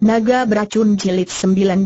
Naga Beracun Jilid 19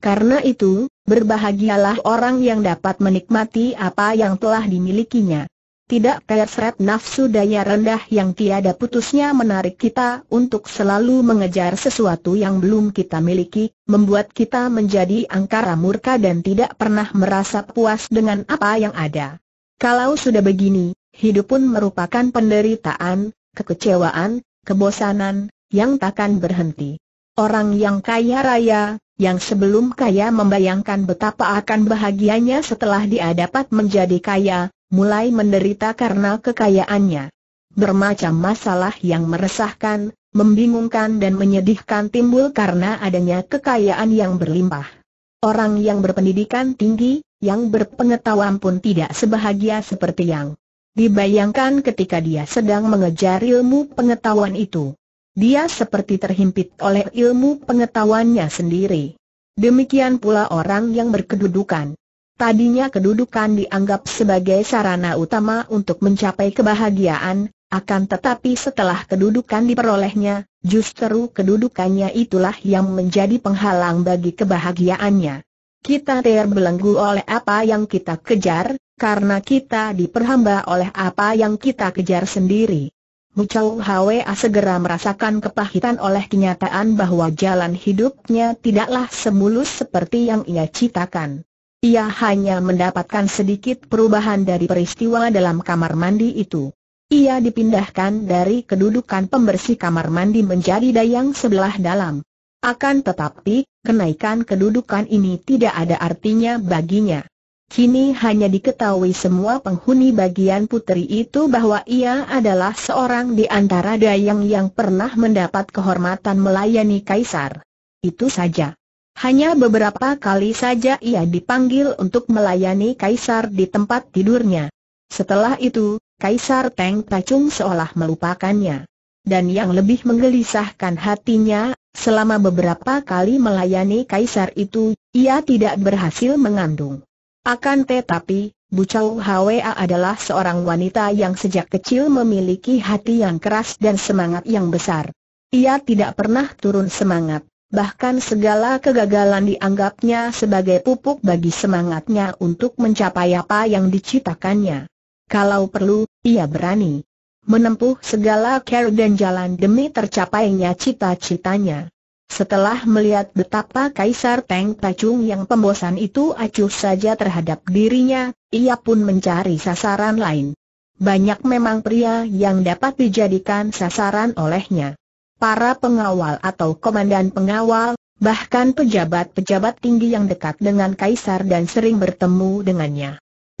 Karena itu, berbahagialah orang yang dapat menikmati apa yang telah dimilikinya. Tidak terseret nafsu daya rendah yang tiada putusnya menarik kita untuk selalu mengejar sesuatu yang belum kita miliki, membuat kita menjadi angkara murka dan tidak pernah merasa puas dengan apa yang ada. Kalau sudah begini, hidup pun merupakan penderitaan, kekecewaan, kebosanan, yang takkan berhenti. Orang yang kaya raya, yang sebelum kaya membayangkan betapa akan bahagianya setelah dia dapat menjadi kaya, mulai menderita karena kekayaannya. Bermacam masalah yang meresahkan, membingungkan dan menyedihkan timbul karena adanya kekayaan yang berlimpah. Orang yang berpendidikan tinggi, yang berpengetahuan pun tidak sebahagia seperti yang dibayangkan ketika dia sedang mengejar ilmu pengetahuan itu. Dia seperti terhimpit oleh ilmu pengetahuannya sendiri. Demikian pula orang yang berkedudukan. Tadinya kedudukan dianggap sebagai sarana utama untuk mencapai kebahagiaan, akan tetapi setelah kedudukan diperolehnya, justru kedudukannya itulah yang menjadi penghalang bagi kebahagiaannya. Kita terbelenggu oleh apa yang kita kejar, karena kita diperhamba oleh apa yang kita kejar sendiri. Mucau Hwa segera merasakan kepahitan oleh kenyataan bahwa jalan hidupnya tidaklah semulus seperti yang ia citakan. Ia hanya mendapatkan sedikit perubahan dari peristiwa dalam kamar mandi itu. Ia dipindahkan dari kedudukan pembersih kamar mandi menjadi dayang sebelah dalam. Akan tetapi, kenaikan kedudukan ini tidak ada artinya baginya. Kini hanya diketahui semua penghuni bagian putri itu bahwa ia adalah seorang di antara dayang yang pernah mendapat kehormatan melayani kaisar. Itu saja. Hanya beberapa kali saja ia dipanggil untuk melayani kaisar di tempat tidurnya. Setelah itu, Kaisar Teng Tacung seolah melupakannya. Dan yang lebih menggelisahkan hatinya, selama beberapa kali melayani kaisar itu, ia tidak berhasil mengandung. Akan tetapi, Bucau Hwa adalah seorang wanita yang sejak kecil memiliki hati yang keras dan semangat yang besar. Ia tidak pernah turun semangat, bahkan segala kegagalan dianggapnya sebagai pupuk bagi semangatnya untuk mencapai apa yang dicitakannya. Kalau perlu, ia berani menempuh segala cara dan jalan demi tercapainya cita-citanya. Setelah melihat betapa Kaisar Teng Pacung yang pembosan itu acuh saja terhadap dirinya, ia pun mencari sasaran lain. Banyak memang pria yang dapat dijadikan sasaran olehnya. Para pengawal atau komandan pengawal, bahkan pejabat-pejabat tinggi yang dekat dengan Kaisar dan sering bertemu dengannya.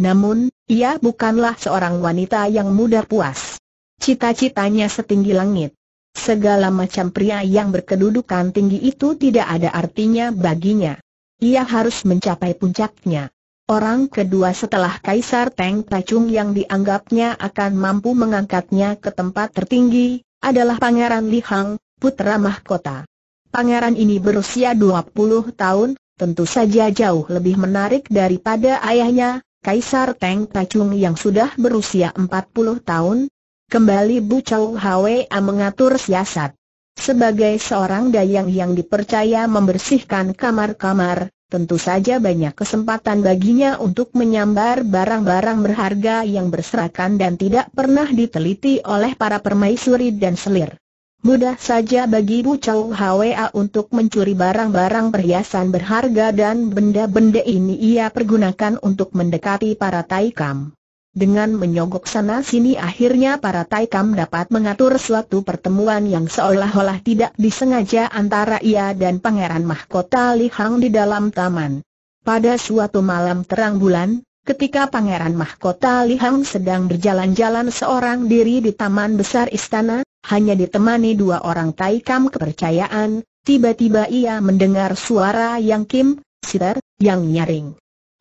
Namun, ia bukanlah seorang wanita yang mudah puas. Cita-citanya setinggi langit. Segala macam pria yang berkedudukan tinggi itu tidak ada artinya baginya. Ia harus mencapai puncaknya. Orang kedua setelah Kaisar Teng Tacung yang dianggapnya akan mampu mengangkatnya ke tempat tertinggi, adalah Pangeran Li Hang, putra mahkota. Pangeran ini berusia 20 tahun, tentu saja jauh lebih menarik daripada ayahnya, Kaisar Teng Tacung yang sudah berusia 40 tahun, Kembali Bu Chau Hwa mengatur siasat. Sebagai seorang dayang yang dipercaya membersihkan kamar-kamar, tentu saja banyak kesempatan baginya untuk menyambar barang-barang berharga yang berserakan dan tidak pernah diteliti oleh para permaisuri dan selir. Mudah saja bagi Bu Chau Hwa untuk mencuri barang-barang perhiasan berharga dan benda-benda ini ia pergunakan untuk mendekati para Taikam. Dengan menyogok sana-sini akhirnya para Taikam dapat mengatur suatu pertemuan yang seolah-olah tidak disengaja antara ia dan Pangeran Mahkota Li Hang di dalam taman. Pada suatu malam terang bulan, ketika Pangeran Mahkota Li Hang sedang berjalan-jalan seorang diri di taman besar istana, hanya ditemani dua orang Taikam kepercayaan, tiba-tiba ia mendengar suara yang Kim, sitar, yang nyaring.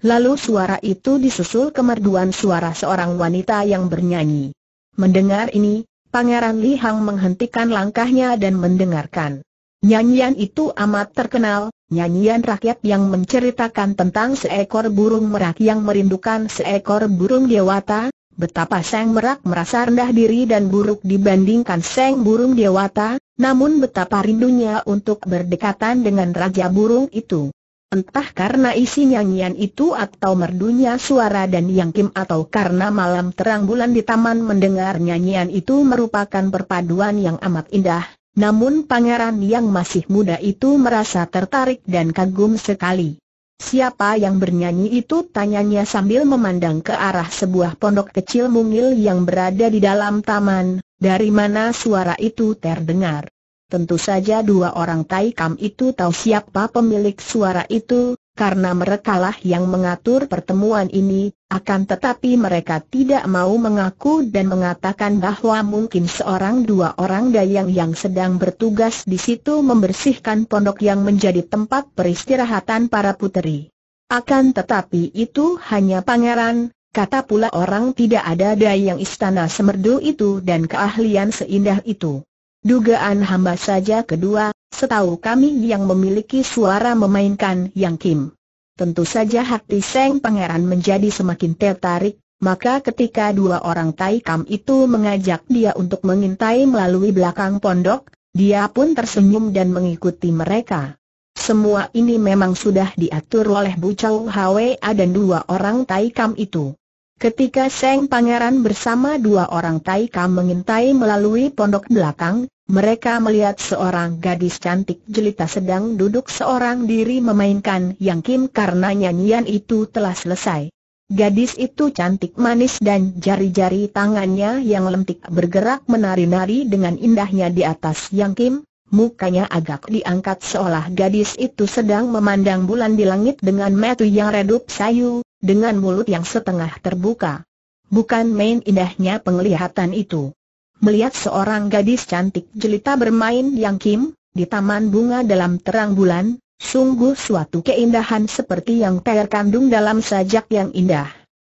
Lalu suara itu disusul kemerduan suara seorang wanita yang bernyanyi. Mendengar ini, Pangeran Li Hang menghentikan langkahnya dan mendengarkan. Nyanyian itu amat terkenal, nyanyian rakyat yang menceritakan tentang seekor burung merak yang merindukan seekor burung dewata, betapa sang Merak merasa rendah diri dan buruk dibandingkan sang Burung Dewata, namun betapa rindunya untuk berdekatan dengan Raja Burung itu. Entah karena isi nyanyian itu atau merdunya suara dan yang kim atau karena malam terang bulan di taman mendengar nyanyian itu merupakan perpaduan yang amat indah, namun pangeran yang masih muda itu merasa tertarik dan kagum sekali. Siapa yang bernyanyi itu tanyanya sambil memandang ke arah sebuah pondok kecil mungil yang berada di dalam taman, dari mana suara itu terdengar. Tentu saja dua orang Taikam itu tahu siapa pemilik suara itu, karena merekalah yang mengatur pertemuan ini, akan tetapi mereka tidak mau mengaku dan mengatakan bahwa mungkin seorang dua orang dayang yang sedang bertugas di situ membersihkan pondok yang menjadi tempat peristirahatan para puteri. Akan tetapi itu hanya pangeran, kata pula orang tidak ada dayang istana semerdu itu dan keahlian seindah itu. Dugaan hamba saja kedua, setahu kami yang memiliki suara memainkan yang Kim. Tentu saja hati Seng Pangeran menjadi semakin tertarik, maka ketika dua orang Tai Kam itu mengajak dia untuk mengintai melalui belakang pondok, dia pun tersenyum dan mengikuti mereka. Semua ini memang sudah diatur oleh Bu Chow Hwa dan dua orang Tai Kam itu. Ketika Seng Pangeran bersama dua orang Taika mengintai melalui pondok belakang, mereka melihat seorang gadis cantik jelita sedang duduk seorang diri memainkan yang kim karena nyanyian itu telah selesai. Gadis itu cantik manis dan jari-jari tangannya yang lentik bergerak menari-nari dengan indahnya di atas yang kim, Mukanya agak diangkat seolah gadis itu sedang memandang bulan di langit dengan metu yang redup sayu, dengan mulut yang setengah terbuka. Bukan main indahnya penglihatan itu. Melihat seorang gadis cantik jelita bermain yang kim, di taman bunga dalam terang bulan, sungguh suatu keindahan seperti yang terkandung dalam sajak yang indah.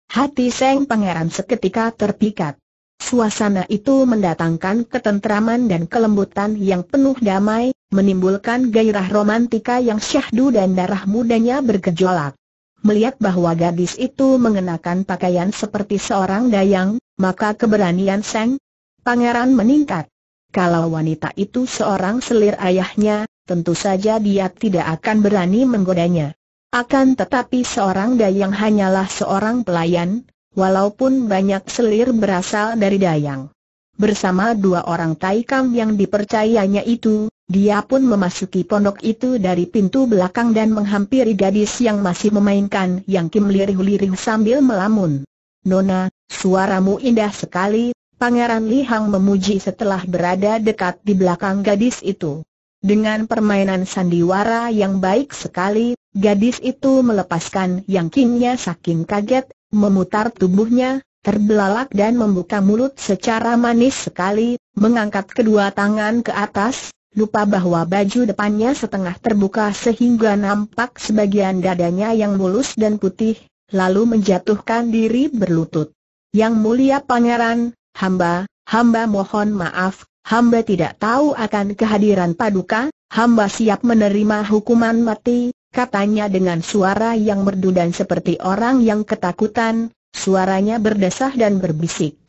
Hati Seng Pangeran seketika terpikat. Suasana itu mendatangkan ketentraman dan kelembutan yang penuh damai, menimbulkan gairah romantika yang syahdu dan darah mudanya bergejolak. Melihat bahwa gadis itu mengenakan pakaian seperti seorang dayang, maka keberanian Seng Pangeran meningkat. Kalau wanita itu seorang selir ayahnya, tentu saja dia tidak akan berani menggodanya. Akan tetapi seorang dayang hanyalah seorang pelayan, walaupun banyak selir berasal dari dayang. Bersama dua orang taikam yang dipercayanya itu, dia pun memasuki pondok itu dari pintu belakang dan menghampiri gadis yang masih memainkan yang Kim lirih-lirih sambil melamun. Nona, suaramu indah sekali, Pangeran Li Hang memuji setelah berada dekat di belakang gadis itu. Dengan permainan sandiwara yang baik sekali, gadis itu melepaskan yang Kimnya saking kaget, memutar tubuhnya, terbelalak dan membuka mulut secara manis sekali, mengangkat kedua tangan ke atas, lupa bahwa baju depannya setengah terbuka sehingga nampak sebagian dadanya yang mulus dan putih, lalu menjatuhkan diri berlutut. Yang mulia pangeran, hamba, hamba mohon maaf, hamba tidak tahu akan kehadiran paduka, hamba siap menerima hukuman mati, katanya dengan suara yang merdu dan seperti orang yang ketakutan, suaranya berdesah dan berbisik.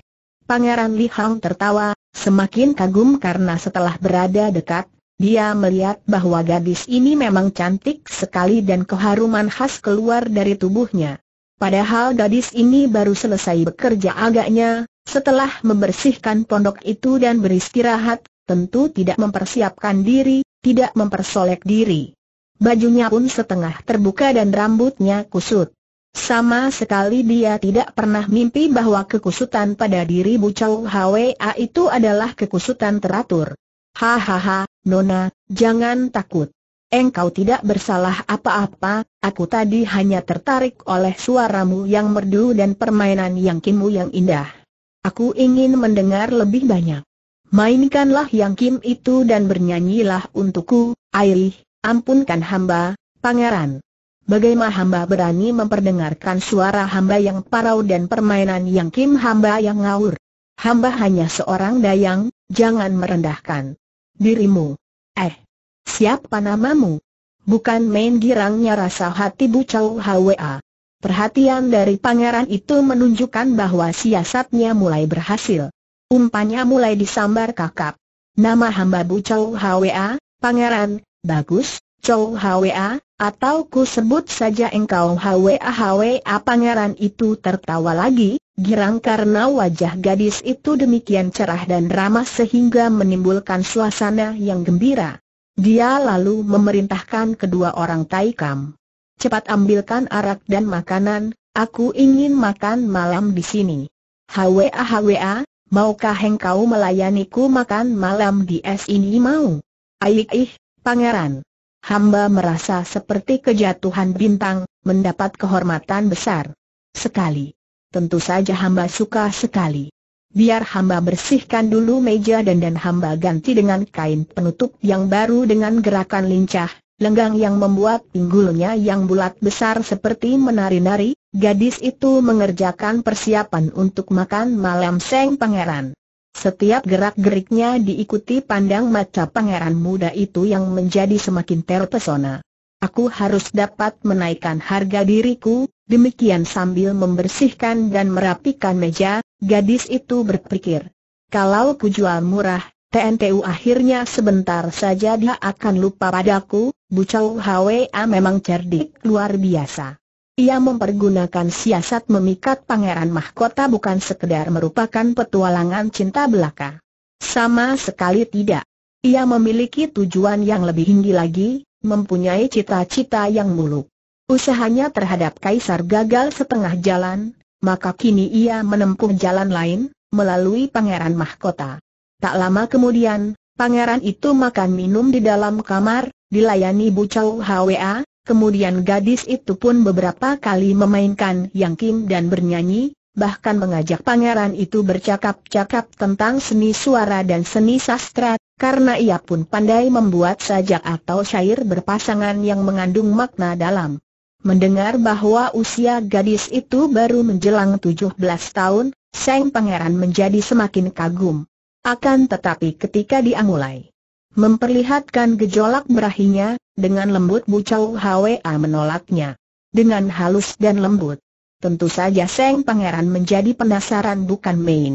Pangeran Li Hang tertawa, semakin kagum karena setelah berada dekat, dia melihat bahwa gadis ini memang cantik sekali dan keharuman khas keluar dari tubuhnya. Padahal gadis ini baru selesai bekerja agaknya, setelah membersihkan pondok itu dan beristirahat, tentu tidak mempersiapkan diri, tidak mempersolek diri. Bajunya pun setengah terbuka dan rambutnya kusut. Sama sekali dia tidak pernah mimpi bahwa kekusutan pada diri Bu Chow Hwa itu adalah kekusutan teratur. Hahaha, Nona, jangan takut. Engkau tidak bersalah apa-apa, aku tadi hanya tertarik oleh suaramu yang merdu dan permainan yang kimu yang indah. Aku ingin mendengar lebih banyak. Mainkanlah yang kim itu dan bernyanyilah untukku, Airih, ampunkan hamba, pangeran. Bagaimana hamba berani memperdengarkan suara hamba yang parau dan permainan yang kim hamba yang ngawur? Hamba hanya seorang dayang, jangan merendahkan dirimu. Eh, siapa namamu? Bukan main girangnya rasa hati Bu Chow Hwa. Perhatian dari pangeran itu menunjukkan bahwa siasatnya mulai berhasil. Umpannya mulai disambar kakap. Nama hamba Bu Chow Hwa, pangeran, bagus, Chow Hwa, atau ku sebut saja engkau HWA-HWA pangeran itu tertawa lagi, girang karena wajah gadis itu demikian cerah dan ramah sehingga menimbulkan suasana yang gembira. Dia lalu memerintahkan kedua orang Taikam. Cepat ambilkan arak dan makanan, aku ingin makan malam di sini. HWA-HWA, maukah engkau melayaniku makan malam di es ini mau? Aik-ih, pangeran hamba merasa seperti kejatuhan bintang, mendapat kehormatan besar. Sekali. Tentu saja hamba suka sekali. Biar hamba bersihkan dulu meja dan dan hamba ganti dengan kain penutup yang baru dengan gerakan lincah, lenggang yang membuat pinggulnya yang bulat besar seperti menari-nari, gadis itu mengerjakan persiapan untuk makan malam Seng Pangeran. Setiap gerak-geriknya diikuti pandang mata pangeran muda itu yang menjadi semakin terpesona. Aku harus dapat menaikkan harga diriku, demikian sambil membersihkan dan merapikan meja, gadis itu berpikir. Kalau ku jual murah, TNTU akhirnya sebentar saja dia akan lupa padaku, Bucau Hwa ah, memang cerdik luar biasa. Ia mempergunakan siasat memikat pangeran mahkota bukan sekadar merupakan petualangan cinta belaka. Sama sekali tidak. Ia memiliki tujuan yang lebih tinggi lagi, mempunyai cita-cita yang muluk. Usahanya terhadap kaisar gagal setengah jalan, maka kini ia menempuh jalan lain, melalui pangeran mahkota. Tak lama kemudian, pangeran itu makan minum di dalam kamar, dilayani Bu Chow Hwa, Kemudian gadis itu pun beberapa kali memainkan Yang Kim dan bernyanyi, bahkan mengajak pangeran itu bercakap-cakap tentang seni suara dan seni sastra, karena ia pun pandai membuat sajak atau syair berpasangan yang mengandung makna dalam. Mendengar bahwa usia gadis itu baru menjelang 17 tahun, sang Pangeran menjadi semakin kagum. Akan tetapi ketika dia mulai memperlihatkan gejolak berahinya, dengan lembut Bu Chow Hwa menolaknya. Dengan halus dan lembut. Tentu saja Seng Pangeran menjadi penasaran bukan main.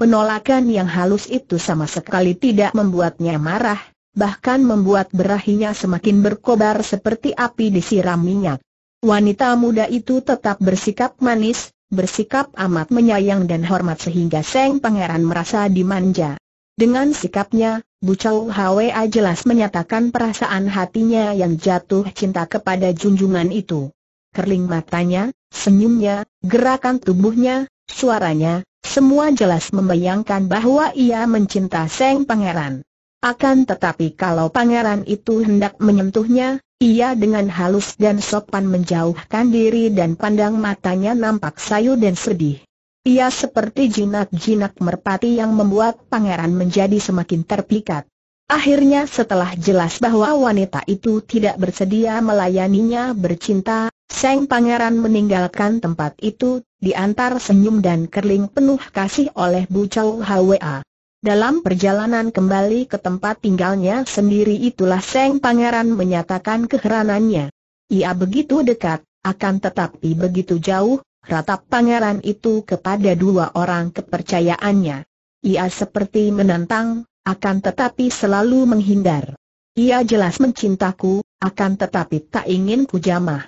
Penolakan yang halus itu sama sekali tidak membuatnya marah, bahkan membuat berahinya semakin berkobar seperti api disiram minyak. Wanita muda itu tetap bersikap manis, bersikap amat menyayang dan hormat sehingga Seng Pangeran merasa dimanja. Dengan sikapnya, Bu Bucau Hwa jelas menyatakan perasaan hatinya yang jatuh cinta kepada junjungan itu. Kerling matanya, senyumnya, gerakan tubuhnya, suaranya, semua jelas membayangkan bahwa ia mencinta Seng Pangeran. Akan tetapi kalau pangeran itu hendak menyentuhnya, ia dengan halus dan sopan menjauhkan diri dan pandang matanya nampak sayu dan sedih. Ia seperti jinak-jinak merpati yang membuat pangeran menjadi semakin terpikat. Akhirnya setelah jelas bahwa wanita itu tidak bersedia melayaninya bercinta, Seng pangeran meninggalkan tempat itu, diantar senyum dan kerling penuh kasih oleh Bu Chow Hwa. Dalam perjalanan kembali ke tempat tinggalnya sendiri itulah Seng pangeran menyatakan keheranannya. Ia begitu dekat, akan tetapi begitu jauh, ratap pangeran itu kepada dua orang kepercayaannya. Ia seperti menentang, akan tetapi selalu menghindar. Ia jelas mencintaku, akan tetapi tak ingin ku jamah.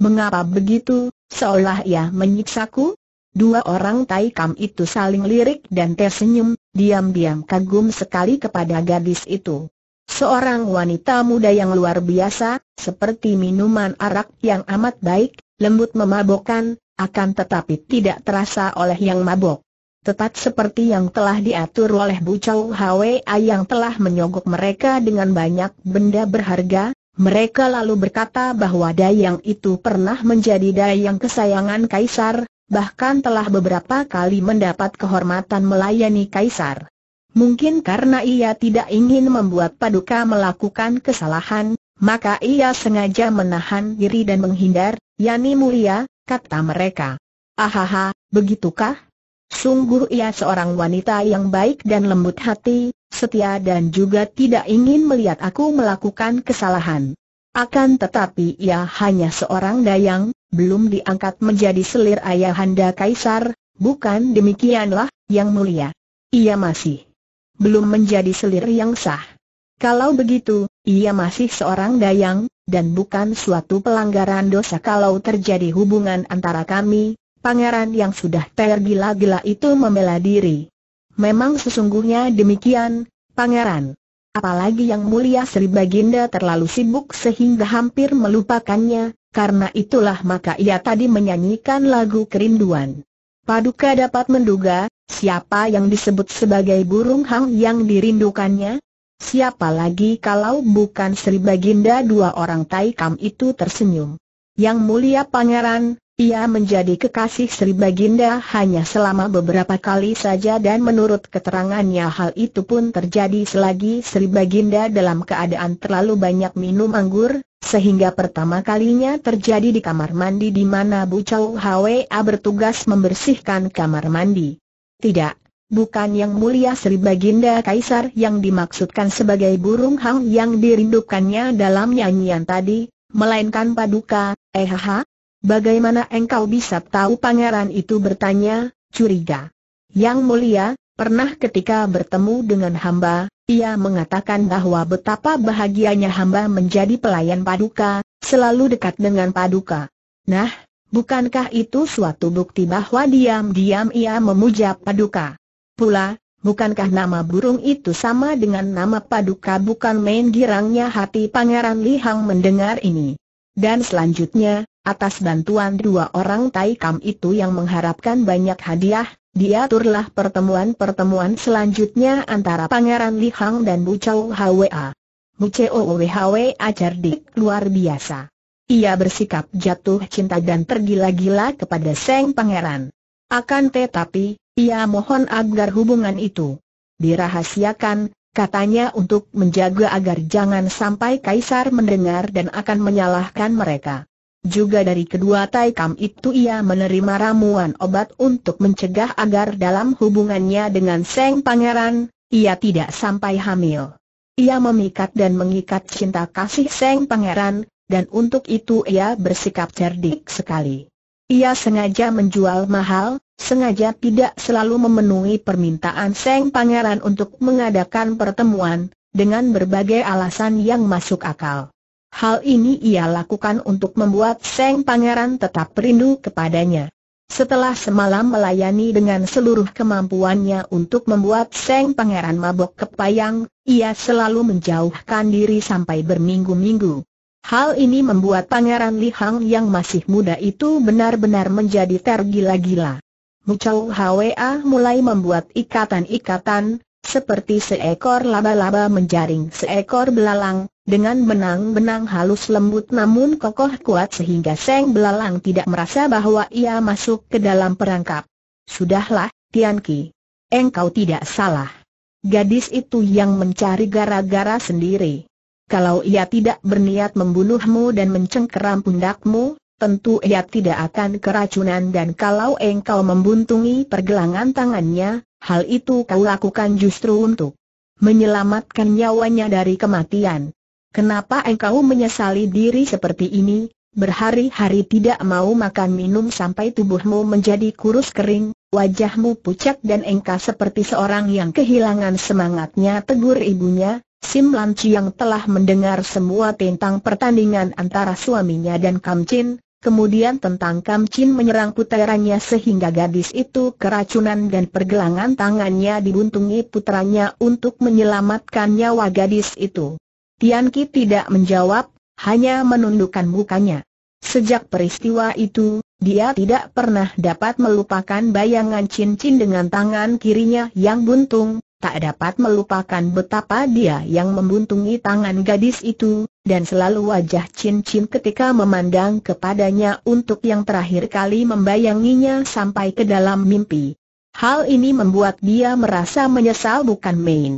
Mengapa begitu, seolah ia menyiksaku? Dua orang Taikam itu saling lirik dan tersenyum, diam-diam kagum sekali kepada gadis itu. Seorang wanita muda yang luar biasa, seperti minuman arak yang amat baik, lembut memabokkan, akan tetapi tidak terasa oleh yang mabok. Tetap seperti yang telah diatur oleh Bu Chow Hwa yang telah menyogok mereka dengan banyak benda berharga, mereka lalu berkata bahwa Dayang itu pernah menjadi Dayang kesayangan Kaisar, bahkan telah beberapa kali mendapat kehormatan melayani Kaisar. Mungkin karena ia tidak ingin membuat Paduka melakukan kesalahan, maka ia sengaja menahan diri dan menghindar, Yani Mulia, kata mereka. Ahaha, begitukah? Sungguh ia seorang wanita yang baik dan lembut hati, setia dan juga tidak ingin melihat aku melakukan kesalahan. Akan tetapi ia hanya seorang dayang, belum diangkat menjadi selir ayahanda kaisar, bukan demikianlah, yang mulia. Ia masih belum menjadi selir yang sah. Kalau begitu, ia masih seorang dayang, dan bukan suatu pelanggaran dosa kalau terjadi hubungan antara kami, pangeran yang sudah tergila-gila itu membela diri. Memang sesungguhnya demikian, pangeran. Apalagi yang mulia Sri Baginda terlalu sibuk sehingga hampir melupakannya, karena itulah maka ia tadi menyanyikan lagu kerinduan. Paduka dapat menduga, siapa yang disebut sebagai burung hang yang dirindukannya? Siapa lagi kalau bukan Sri Baginda dua orang Taikam itu tersenyum. Yang mulia pangeran, ia menjadi kekasih Sri Baginda hanya selama beberapa kali saja dan menurut keterangannya hal itu pun terjadi selagi Sri Baginda dalam keadaan terlalu banyak minum anggur, sehingga pertama kalinya terjadi di kamar mandi di mana Bu Chow Hwa bertugas membersihkan kamar mandi. Tidak, bukan yang mulia Sri Baginda Kaisar yang dimaksudkan sebagai burung hang yang dirindukannya dalam nyanyian tadi, melainkan paduka, ehaha. Bagaimana engkau bisa tahu pangeran itu bertanya, curiga. Yang mulia, pernah ketika bertemu dengan hamba, ia mengatakan bahwa betapa bahagianya hamba menjadi pelayan paduka, selalu dekat dengan paduka. Nah, bukankah itu suatu bukti bahwa diam-diam ia memuja paduka? Pula, bukankah nama burung itu sama dengan nama paduka bukan main girangnya hati Pangeran Li Hang mendengar ini. Dan selanjutnya, atas bantuan dua orang Taikam itu yang mengharapkan banyak hadiah, diaturlah pertemuan-pertemuan selanjutnya antara Pangeran Li Hang dan Bu Chow Hwa. Bu Chow Hwa cerdik luar biasa. Ia bersikap jatuh cinta dan tergila-gila kepada Seng Pangeran. Akan tetapi, ia mohon agar hubungan itu dirahasiakan, katanya untuk menjaga agar jangan sampai Kaisar mendengar dan akan menyalahkan mereka. Juga dari kedua Taikam itu ia menerima ramuan obat untuk mencegah agar dalam hubungannya dengan Seng Pangeran, ia tidak sampai hamil. Ia memikat dan mengikat cinta kasih Seng Pangeran, dan untuk itu ia bersikap cerdik sekali. Ia sengaja menjual mahal, sengaja tidak selalu memenuhi permintaan Seng Pangeran untuk mengadakan pertemuan, dengan berbagai alasan yang masuk akal. Hal ini ia lakukan untuk membuat Seng Pangeran tetap rindu kepadanya. Setelah semalam melayani dengan seluruh kemampuannya untuk membuat Seng Pangeran mabok kepayang, ia selalu menjauhkan diri sampai berminggu-minggu. Hal ini membuat Pangeran Li Hang yang masih muda itu benar-benar menjadi tergila-gila. Mucau Hwa mulai membuat ikatan-ikatan, seperti seekor laba-laba menjaring seekor belalang, dengan benang-benang halus lembut namun kokoh kuat sehingga Seng Belalang tidak merasa bahwa ia masuk ke dalam perangkap. Sudahlah, Tian Ki. Engkau tidak salah. Gadis itu yang mencari gara-gara sendiri. Kalau ia tidak berniat membunuhmu dan mencengkeram pundakmu, tentu ia tidak akan keracunan dan kalau engkau membuntungi pergelangan tangannya, hal itu kau lakukan justru untuk menyelamatkan nyawanya dari kematian. Kenapa engkau menyesali diri seperti ini, berhari-hari tidak mau makan minum sampai tubuhmu menjadi kurus kering, wajahmu pucat dan engkau seperti seorang yang kehilangan semangatnya tegur ibunya, Sim Lan Chiang telah mendengar semua tentang pertandingan antara suaminya dan Kam Chin, Kemudian tentang Kam Chin menyerang puterannya sehingga gadis itu keracunan dan pergelangan tangannya dibuntungi putranya untuk menyelamatkan nyawa gadis itu. Tian Ki tidak menjawab, hanya menundukkan mukanya. Sejak peristiwa itu, dia tidak pernah dapat melupakan bayangan cincin dengan tangan kirinya yang buntung, tak dapat melupakan betapa dia yang membuntungi tangan gadis itu, dan selalu wajah cincin ketika memandang kepadanya untuk yang terakhir kali membayanginya sampai ke dalam mimpi. Hal ini membuat dia merasa menyesal bukan main.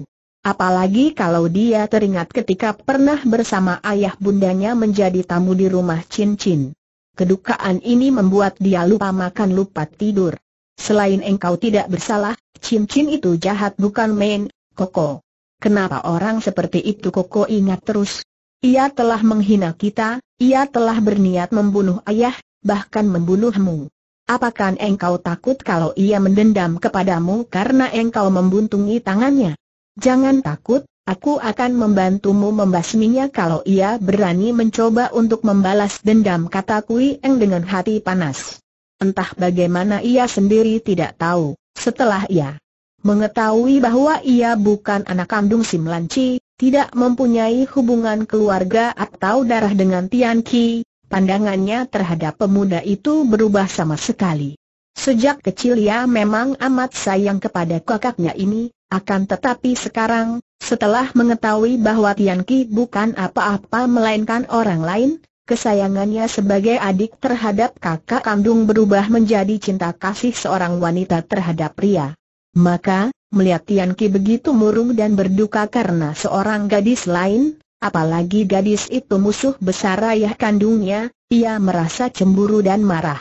Apalagi kalau dia teringat ketika pernah bersama ayah bundanya menjadi tamu di rumah cincin. Kedukaan ini membuat dia lupa makan lupa tidur. Selain engkau tidak bersalah, cincin itu jahat bukan main, Koko. Kenapa orang seperti itu Koko ingat terus? Ia telah menghina kita, ia telah berniat membunuh ayah, bahkan membunuhmu. Apakah engkau takut kalau ia mendendam kepadamu karena engkau membuntungi tangannya? Jangan takut, aku akan membantumu membasminya kalau ia berani mencoba untuk membalas dendam kata Kui Eng dengan hati panas. Entah bagaimana ia sendiri tidak tahu, setelah ia mengetahui bahwa ia bukan anak kandung si Melanci, tidak mempunyai hubungan keluarga atau darah dengan Tian Ki, pandangannya terhadap pemuda itu berubah sama sekali. Sejak kecil ia memang amat sayang kepada kakaknya ini, akan tetapi sekarang, setelah mengetahui bahwa Tian Ki bukan apa-apa melainkan orang lain, kesayangannya sebagai adik terhadap kakak kandung berubah menjadi cinta kasih seorang wanita terhadap pria. Maka, melihat Tian Ki begitu murung dan berduka karena seorang gadis lain, apalagi gadis itu musuh besar ayah kandungnya, ia merasa cemburu dan marah.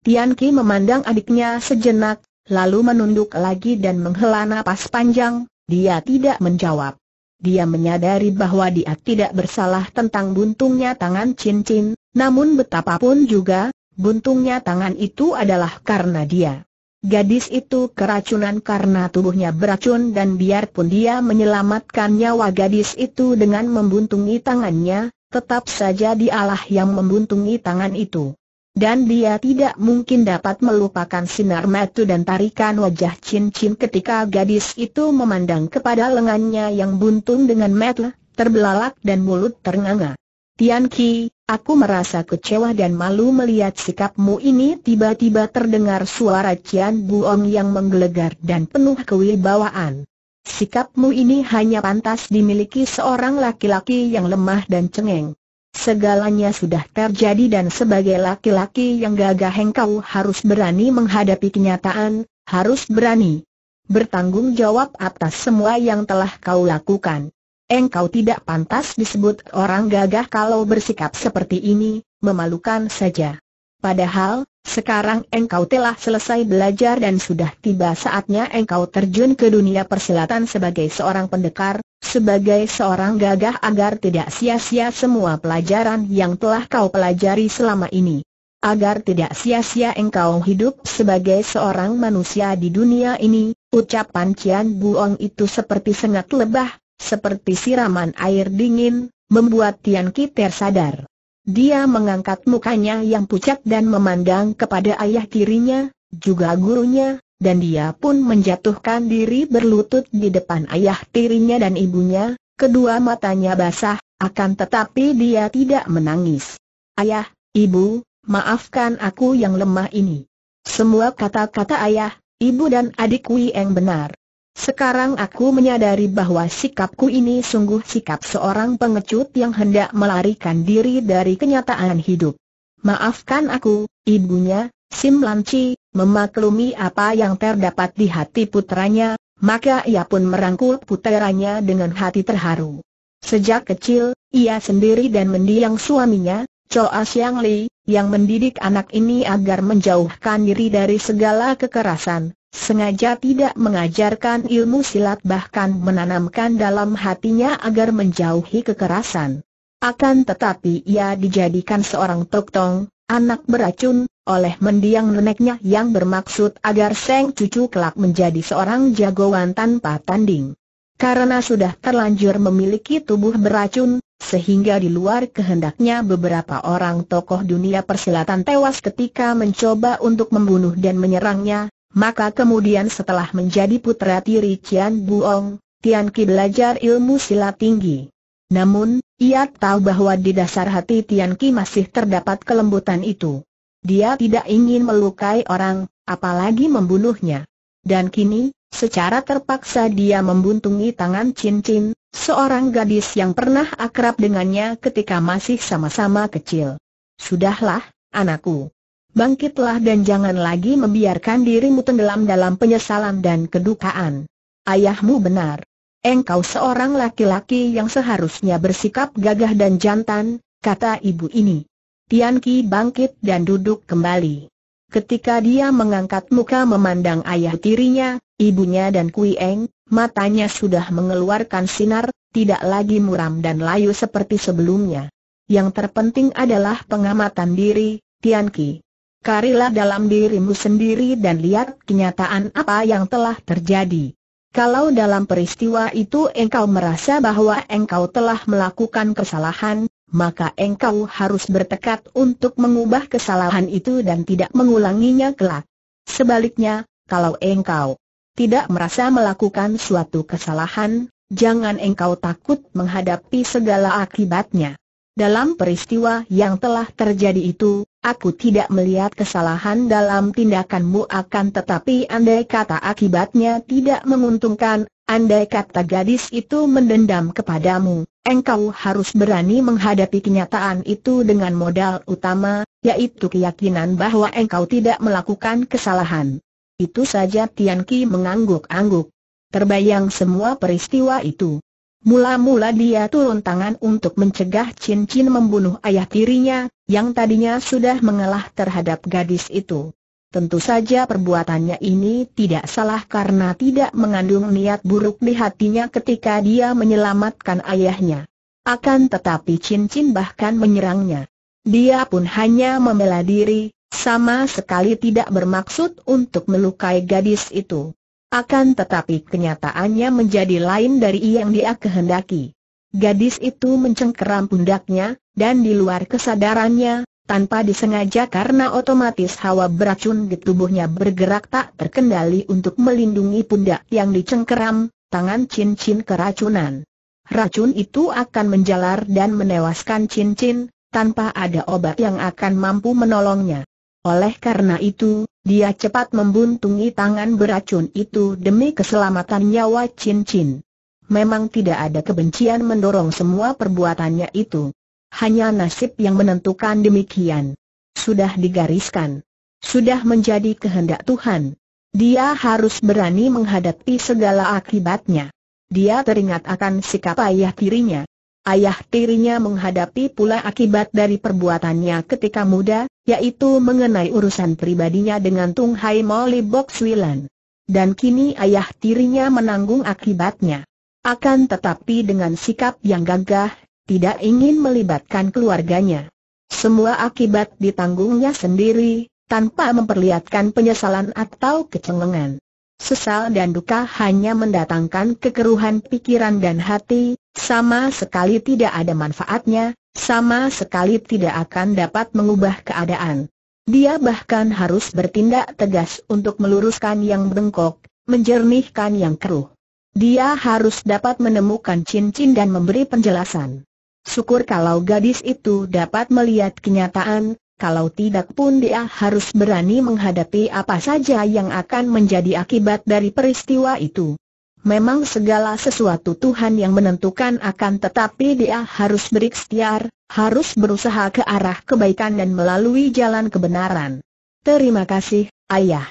Tian Ki memandang adiknya sejenak, lalu menunduk lagi dan menghela napas panjang, dia tidak menjawab. Dia menyadari bahwa dia tidak bersalah tentang buntungnya tangan cincin, namun betapapun juga, buntungnya tangan itu adalah karena dia. Gadis itu keracunan karena tubuhnya beracun dan biarpun dia menyelamatkan nyawa gadis itu dengan membuntungi tangannya, tetap saja dialah yang membuntungi tangan itu. Dan dia tidak mungkin dapat melupakan sinar mata dan tarikan wajah cincin ketika gadis itu memandang kepada lengannya yang buntung dengan metu, terbelalak dan mulut ternganga. Tian Ki, aku merasa kecewa dan malu melihat sikapmu ini tiba-tiba terdengar suara Cian Buong yang menggelegar dan penuh kewibawaan. Sikapmu ini hanya pantas dimiliki seorang laki-laki yang lemah dan cengeng. Segalanya sudah terjadi dan sebagai laki-laki yang gagah engkau harus berani menghadapi kenyataan, harus berani bertanggung jawab atas semua yang telah kau lakukan. Engkau tidak pantas disebut orang gagah kalau bersikap seperti ini, memalukan saja. Padahal, sekarang engkau telah selesai belajar dan sudah tiba saatnya engkau terjun ke dunia persilatan sebagai seorang pendekar, sebagai seorang gagah agar tidak sia-sia semua pelajaran yang telah kau pelajari selama ini. Agar tidak sia-sia engkau hidup sebagai seorang manusia di dunia ini, ucapan Cian Buong itu seperti sengat lebah, seperti siraman air dingin, membuat Tian Ki tersadar. Dia mengangkat mukanya yang pucat dan memandang kepada ayah tirinya, juga gurunya, dan dia pun menjatuhkan diri berlutut di depan ayah tirinya dan ibunya, kedua matanya basah, akan tetapi dia tidak menangis. Ayah, ibu, maafkan aku yang lemah ini. Semua kata-kata ayah, ibu dan adik Wieng benar. Sekarang aku menyadari bahwa sikapku ini sungguh sikap seorang pengecut yang hendak melarikan diri dari kenyataan hidup. Maafkan aku, ibunya, Sim Lanci, memaklumi apa yang terdapat di hati putranya, maka ia pun merangkul putranya dengan hati terharu. Sejak kecil, ia sendiri dan mendiang suaminya, Choa Xiang Li, yang mendidik anak ini agar menjauhkan diri dari segala kekerasan, Sengaja tidak mengajarkan ilmu silat bahkan menanamkan dalam hatinya agar menjauhi kekerasan. Akan tetapi ia dijadikan seorang toktong, anak beracun, oleh mendiang neneknya yang bermaksud agar Seng cucu kelak menjadi seorang jagoan tanpa tanding. Karena sudah terlanjur memiliki tubuh beracun, sehingga di luar kehendaknya beberapa orang tokoh dunia persilatan tewas ketika mencoba untuk membunuh dan menyerangnya, maka kemudian setelah menjadi putra tiri Cian Buong, Tian Ki belajar ilmu silat tinggi. Namun, ia tahu bahwa di dasar hati Tian Ki masih terdapat kelembutan itu. Dia tidak ingin melukai orang, apalagi membunuhnya. Dan kini, secara terpaksa dia membuntungi tangan cincin, seorang gadis yang pernah akrab dengannya ketika masih sama-sama kecil. Sudahlah, anakku. Bangkitlah dan jangan lagi membiarkan dirimu tenggelam dalam penyesalan dan kedukaan. Ayahmu benar. Engkau seorang laki-laki yang seharusnya bersikap gagah dan jantan, kata ibu ini. Tianqi bangkit dan duduk kembali. Ketika dia mengangkat muka memandang ayah tirinya, ibunya dan Kui Eng, matanya sudah mengeluarkan sinar, tidak lagi muram dan layu seperti sebelumnya. Yang terpenting adalah pengamatan diri, Tianqi karilah dalam dirimu sendiri dan lihat kenyataan apa yang telah terjadi. Kalau dalam peristiwa itu engkau merasa bahwa engkau telah melakukan kesalahan, maka engkau harus bertekad untuk mengubah kesalahan itu dan tidak mengulanginya kelak. Sebaliknya, kalau engkau tidak merasa melakukan suatu kesalahan, jangan engkau takut menghadapi segala akibatnya. Dalam peristiwa yang telah terjadi itu, aku tidak melihat kesalahan dalam tindakanmu akan tetapi andai kata akibatnya tidak menguntungkan, andai kata gadis itu mendendam kepadamu, engkau harus berani menghadapi kenyataan itu dengan modal utama, yaitu keyakinan bahwa engkau tidak melakukan kesalahan. Itu saja Tian Ki mengangguk-angguk. Terbayang semua peristiwa itu. Mula-mula dia turun tangan untuk mencegah Chin Chin membunuh ayah tirinya, yang tadinya sudah mengalah terhadap gadis itu. Tentu saja perbuatannya ini tidak salah karena tidak mengandung niat buruk di hatinya ketika dia menyelamatkan ayahnya. Akan tetapi Chin Chin bahkan menyerangnya. Dia pun hanya membela diri, sama sekali tidak bermaksud untuk melukai gadis itu. Akan tetapi kenyataannya menjadi lain dari yang dia kehendaki. Gadis itu mencengkeram pundaknya, dan di luar kesadarannya, tanpa disengaja karena otomatis hawa beracun di tubuhnya bergerak tak terkendali untuk melindungi pundak yang dicengkeram, tangan cincin keracunan. Racun itu akan menjalar dan menewaskan cincin, tanpa ada obat yang akan mampu menolongnya. Oleh karena itu, dia cepat membuntungi tangan beracun itu demi keselamatan nyawa Chin Chin. Memang tidak ada kebencian mendorong semua perbuatannya itu. Hanya nasib yang menentukan demikian. Sudah digariskan. Sudah menjadi kehendak Tuhan. Dia harus berani menghadapi segala akibatnya. Dia teringat akan sikap ayah tirinya. Ayah tirinya menghadapi pula akibat dari perbuatannya ketika muda, yaitu mengenai urusan pribadinya dengan Tung Hai Moli Box Wilan. Dan kini ayah tirinya menanggung akibatnya. Akan tetapi dengan sikap yang gagah, tidak ingin melibatkan keluarganya. Semua akibat ditanggungnya sendiri, tanpa memperlihatkan penyesalan atau kecengengan sesal dan duka hanya mendatangkan kekeruhan pikiran dan hati, sama sekali tidak ada manfaatnya, sama sekali tidak akan dapat mengubah keadaan. Dia bahkan harus bertindak tegas untuk meluruskan yang bengkok, menjernihkan yang keruh. Dia harus dapat menemukan cincin dan memberi penjelasan. Syukur kalau gadis itu dapat melihat kenyataan, kalau tidak pun dia harus berani menghadapi apa saja yang akan menjadi akibat dari peristiwa itu. Memang segala sesuatu Tuhan yang menentukan akan tetapi dia harus berikhtiar, harus berusaha ke arah kebaikan dan melalui jalan kebenaran. Terima kasih, Ayah.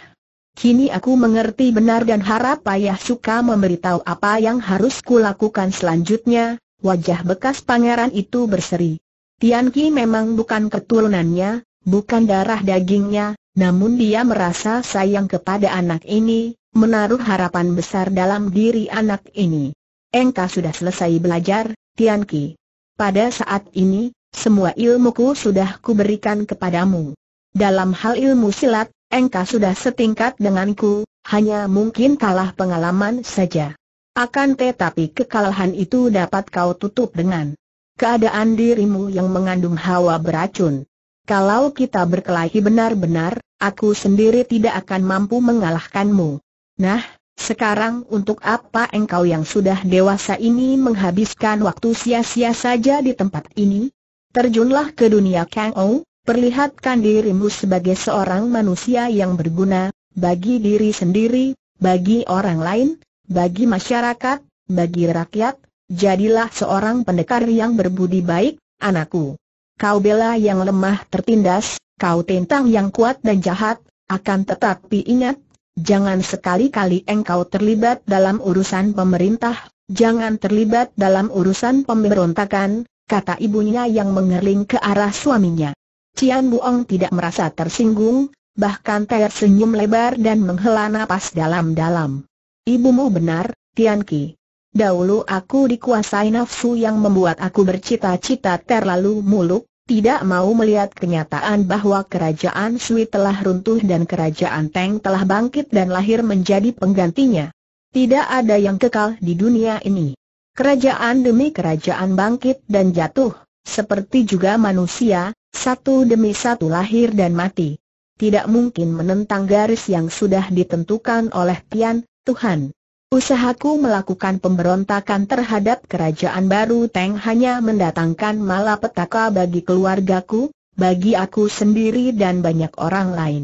Kini aku mengerti benar dan harap Ayah suka memberitahu apa yang harus kulakukan selanjutnya, wajah bekas pangeran itu berseri. Tian Ki memang bukan keturunannya, bukan darah dagingnya, namun dia merasa sayang kepada anak ini, menaruh harapan besar dalam diri anak ini. Engkau sudah selesai belajar, Tian Ki. Pada saat ini, semua ilmuku sudah kuberikan kepadamu. Dalam hal ilmu silat, engkau sudah setingkat denganku, hanya mungkin kalah pengalaman saja. Akan tetapi kekalahan itu dapat kau tutup dengan keadaan dirimu yang mengandung hawa beracun. Kalau kita berkelahi benar-benar, aku sendiri tidak akan mampu mengalahkanmu. Nah, sekarang untuk apa engkau yang sudah dewasa ini menghabiskan waktu sia-sia saja di tempat ini? Terjunlah ke dunia Kang Ou, perlihatkan dirimu sebagai seorang manusia yang berguna, bagi diri sendiri, bagi orang lain, bagi masyarakat, bagi rakyat, jadilah seorang pendekar yang berbudi baik, anakku. Kau bela yang lemah tertindas, kau tentang yang kuat dan jahat, akan tetapi ingat, jangan sekali-kali engkau terlibat dalam urusan pemerintah, jangan terlibat dalam urusan pemberontakan, kata ibunya yang mengerling ke arah suaminya. Cian Buong tidak merasa tersinggung, bahkan tersenyum lebar dan menghela napas dalam-dalam. Ibumu benar, Tian Ki. Dahulu aku dikuasai nafsu yang membuat aku bercita-cita terlalu muluk, tidak mau melihat kenyataan bahwa kerajaan Sui telah runtuh dan kerajaan Teng telah bangkit dan lahir menjadi penggantinya. Tidak ada yang kekal di dunia ini. Kerajaan demi kerajaan bangkit dan jatuh, seperti juga manusia, satu demi satu lahir dan mati. Tidak mungkin menentang garis yang sudah ditentukan oleh Tian, Tuhan. Usahaku melakukan pemberontakan terhadap kerajaan baru Teng hanya mendatangkan malapetaka bagi keluargaku, bagi aku sendiri dan banyak orang lain.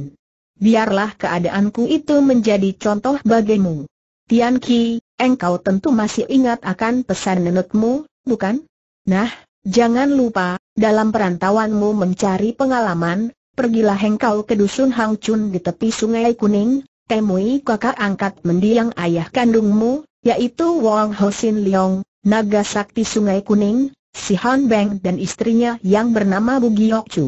Biarlah keadaanku itu menjadi contoh bagimu. Tian Ki, engkau tentu masih ingat akan pesan nenekmu, bukan? Nah, jangan lupa, dalam perantauanmu mencari pengalaman, pergilah engkau ke dusun Hang Chun di tepi sungai Kuning, temui kakak angkat mendiang ayah kandungmu, yaitu Wong Hosin Leong, naga sakti Sungai Kuning, si Han Beng dan istrinya yang bernama Bu Giok Chu.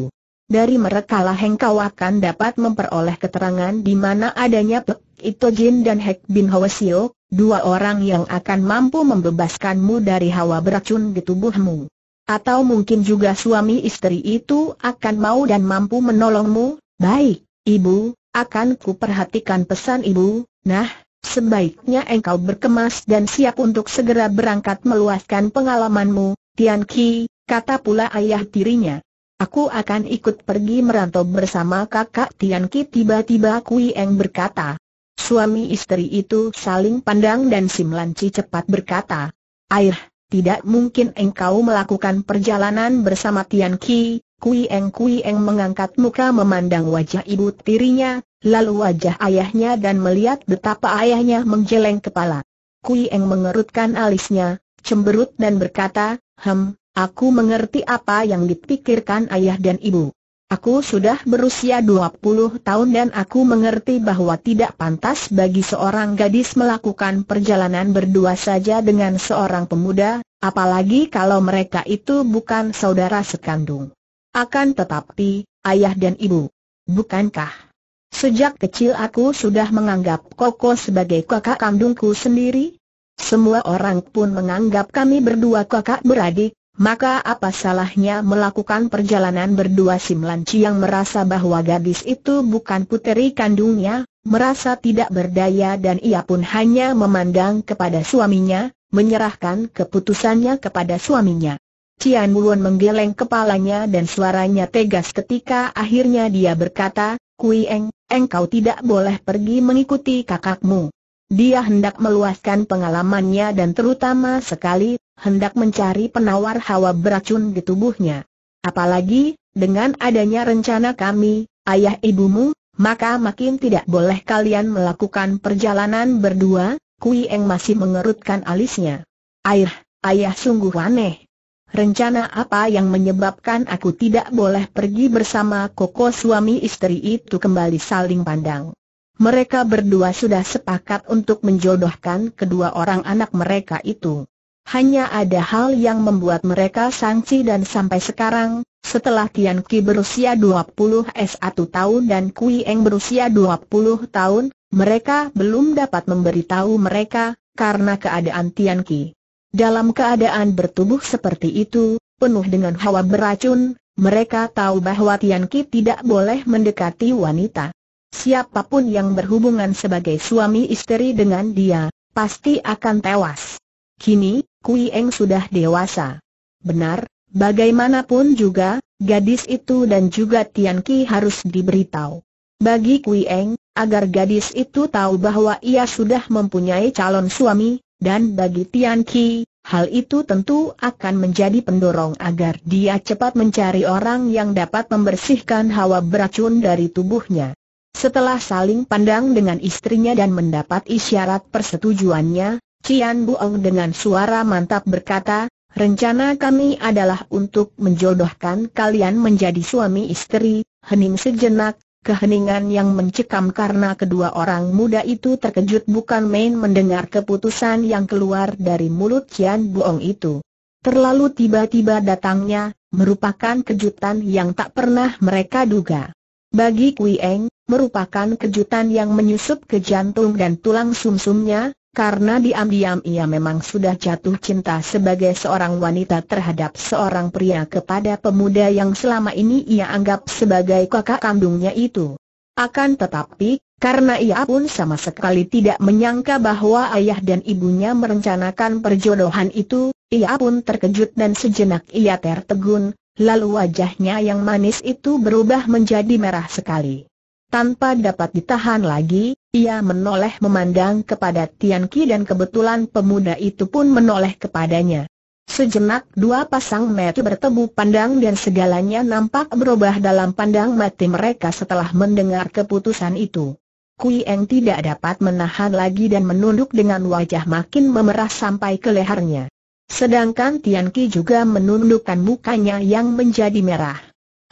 Dari merekalah engkau akan dapat memperoleh keterangan di mana adanya Pek Ito Jin dan Hek Bin Hwasio, dua orang yang akan mampu membebaskanmu dari hawa beracun di tubuhmu. Atau mungkin juga suami istri itu akan mau dan mampu menolongmu, baik, ibu, akan ku perhatikan pesan ibu, nah, sebaiknya engkau berkemas dan siap untuk segera berangkat meluaskan pengalamanmu, Tian Ki, kata pula ayah tirinya. Aku akan ikut pergi merantau bersama kakak Tian Ki tiba-tiba Kui Eng berkata. Suami istri itu saling pandang dan si Melanci cepat berkata. Air, tidak mungkin engkau melakukan perjalanan bersama Tian Ki, Kui Eng Kui Eng mengangkat muka memandang wajah ibu tirinya, lalu wajah ayahnya dan melihat betapa ayahnya menggeleng kepala. Kui Eng mengerutkan alisnya, cemberut dan berkata, Hem, aku mengerti apa yang dipikirkan ayah dan ibu. Aku sudah berusia 20 tahun dan aku mengerti bahwa tidak pantas bagi seorang gadis melakukan perjalanan berdua saja dengan seorang pemuda, apalagi kalau mereka itu bukan saudara sekandung. Akan tetapi, ayah dan ibu, bukankah Sejak kecil aku sudah menganggap Koko sebagai kakak kandungku sendiri. Semua orang pun menganggap kami berdua kakak beradik, maka apa salahnya melakukan perjalanan berdua si Melanci yang merasa bahwa gadis itu bukan puteri kandungnya, merasa tidak berdaya dan ia pun hanya memandang kepada suaminya, menyerahkan keputusannya kepada suaminya. Cian Bulun menggeleng kepalanya dan suaranya tegas ketika akhirnya dia berkata, Kui Eng, engkau tidak boleh pergi mengikuti kakakmu. Dia hendak meluaskan pengalamannya dan terutama sekali, hendak mencari penawar hawa beracun di tubuhnya. Apalagi, dengan adanya rencana kami, ayah ibumu, maka makin tidak boleh kalian melakukan perjalanan berdua, Kui Eng masih mengerutkan alisnya. Air, ayah sungguh aneh, Rencana apa yang menyebabkan aku tidak boleh pergi bersama Koko suami istri itu kembali saling pandang. Mereka berdua sudah sepakat untuk menjodohkan kedua orang anak mereka itu. Hanya ada hal yang membuat mereka sangsi dan sampai sekarang, setelah Tian Ki berusia 20S1 tahun dan Kui Eng berusia 20 tahun, mereka belum dapat memberitahu mereka, karena keadaan Tian Ki. Dalam keadaan bertubuh seperti itu, penuh dengan hawa beracun, mereka tahu bahwa Tian Ki tidak boleh mendekati wanita. Siapapun yang berhubungan sebagai suami istri dengan dia, pasti akan tewas. Kini, Kui Eng sudah dewasa. Benar, bagaimanapun juga, gadis itu dan juga Tian Ki harus diberitahu. Bagi Kui Eng, agar gadis itu tahu bahwa ia sudah mempunyai calon suami, dan bagi Tian Ki, hal itu tentu akan menjadi pendorong agar dia cepat mencari orang yang dapat membersihkan hawa beracun dari tubuhnya. Setelah saling pandang dengan istrinya dan mendapat isyarat persetujuannya, Cian Buong dengan suara mantap berkata, Rencana kami adalah untuk menjodohkan kalian menjadi suami istri, hening sejenak, keheningan yang mencekam karena kedua orang muda itu terkejut bukan main mendengar keputusan yang keluar dari mulut Cian Buong itu. Terlalu tiba-tiba datangnya, merupakan kejutan yang tak pernah mereka duga. Bagi Kui Eng, merupakan kejutan yang menyusup ke jantung dan tulang sumsumnya, karena diam-diam ia memang sudah jatuh cinta sebagai seorang wanita terhadap seorang pria kepada pemuda yang selama ini ia anggap sebagai kakak kandungnya itu. Akan tetapi, karena ia pun sama sekali tidak menyangka bahwa ayah dan ibunya merencanakan perjodohan itu, ia pun terkejut dan sejenak ia tertegun, lalu wajahnya yang manis itu berubah menjadi merah sekali. Tanpa dapat ditahan lagi, ia menoleh memandang kepada Tian Ki dan kebetulan pemuda itu pun menoleh kepadanya. Sejenak dua pasang mata bertemu pandang dan segalanya nampak berubah dalam pandang mati mereka setelah mendengar keputusan itu. Kui Eng tidak dapat menahan lagi dan menunduk dengan wajah makin memerah sampai ke lehernya. Sedangkan Tian Ki juga menundukkan mukanya yang menjadi merah.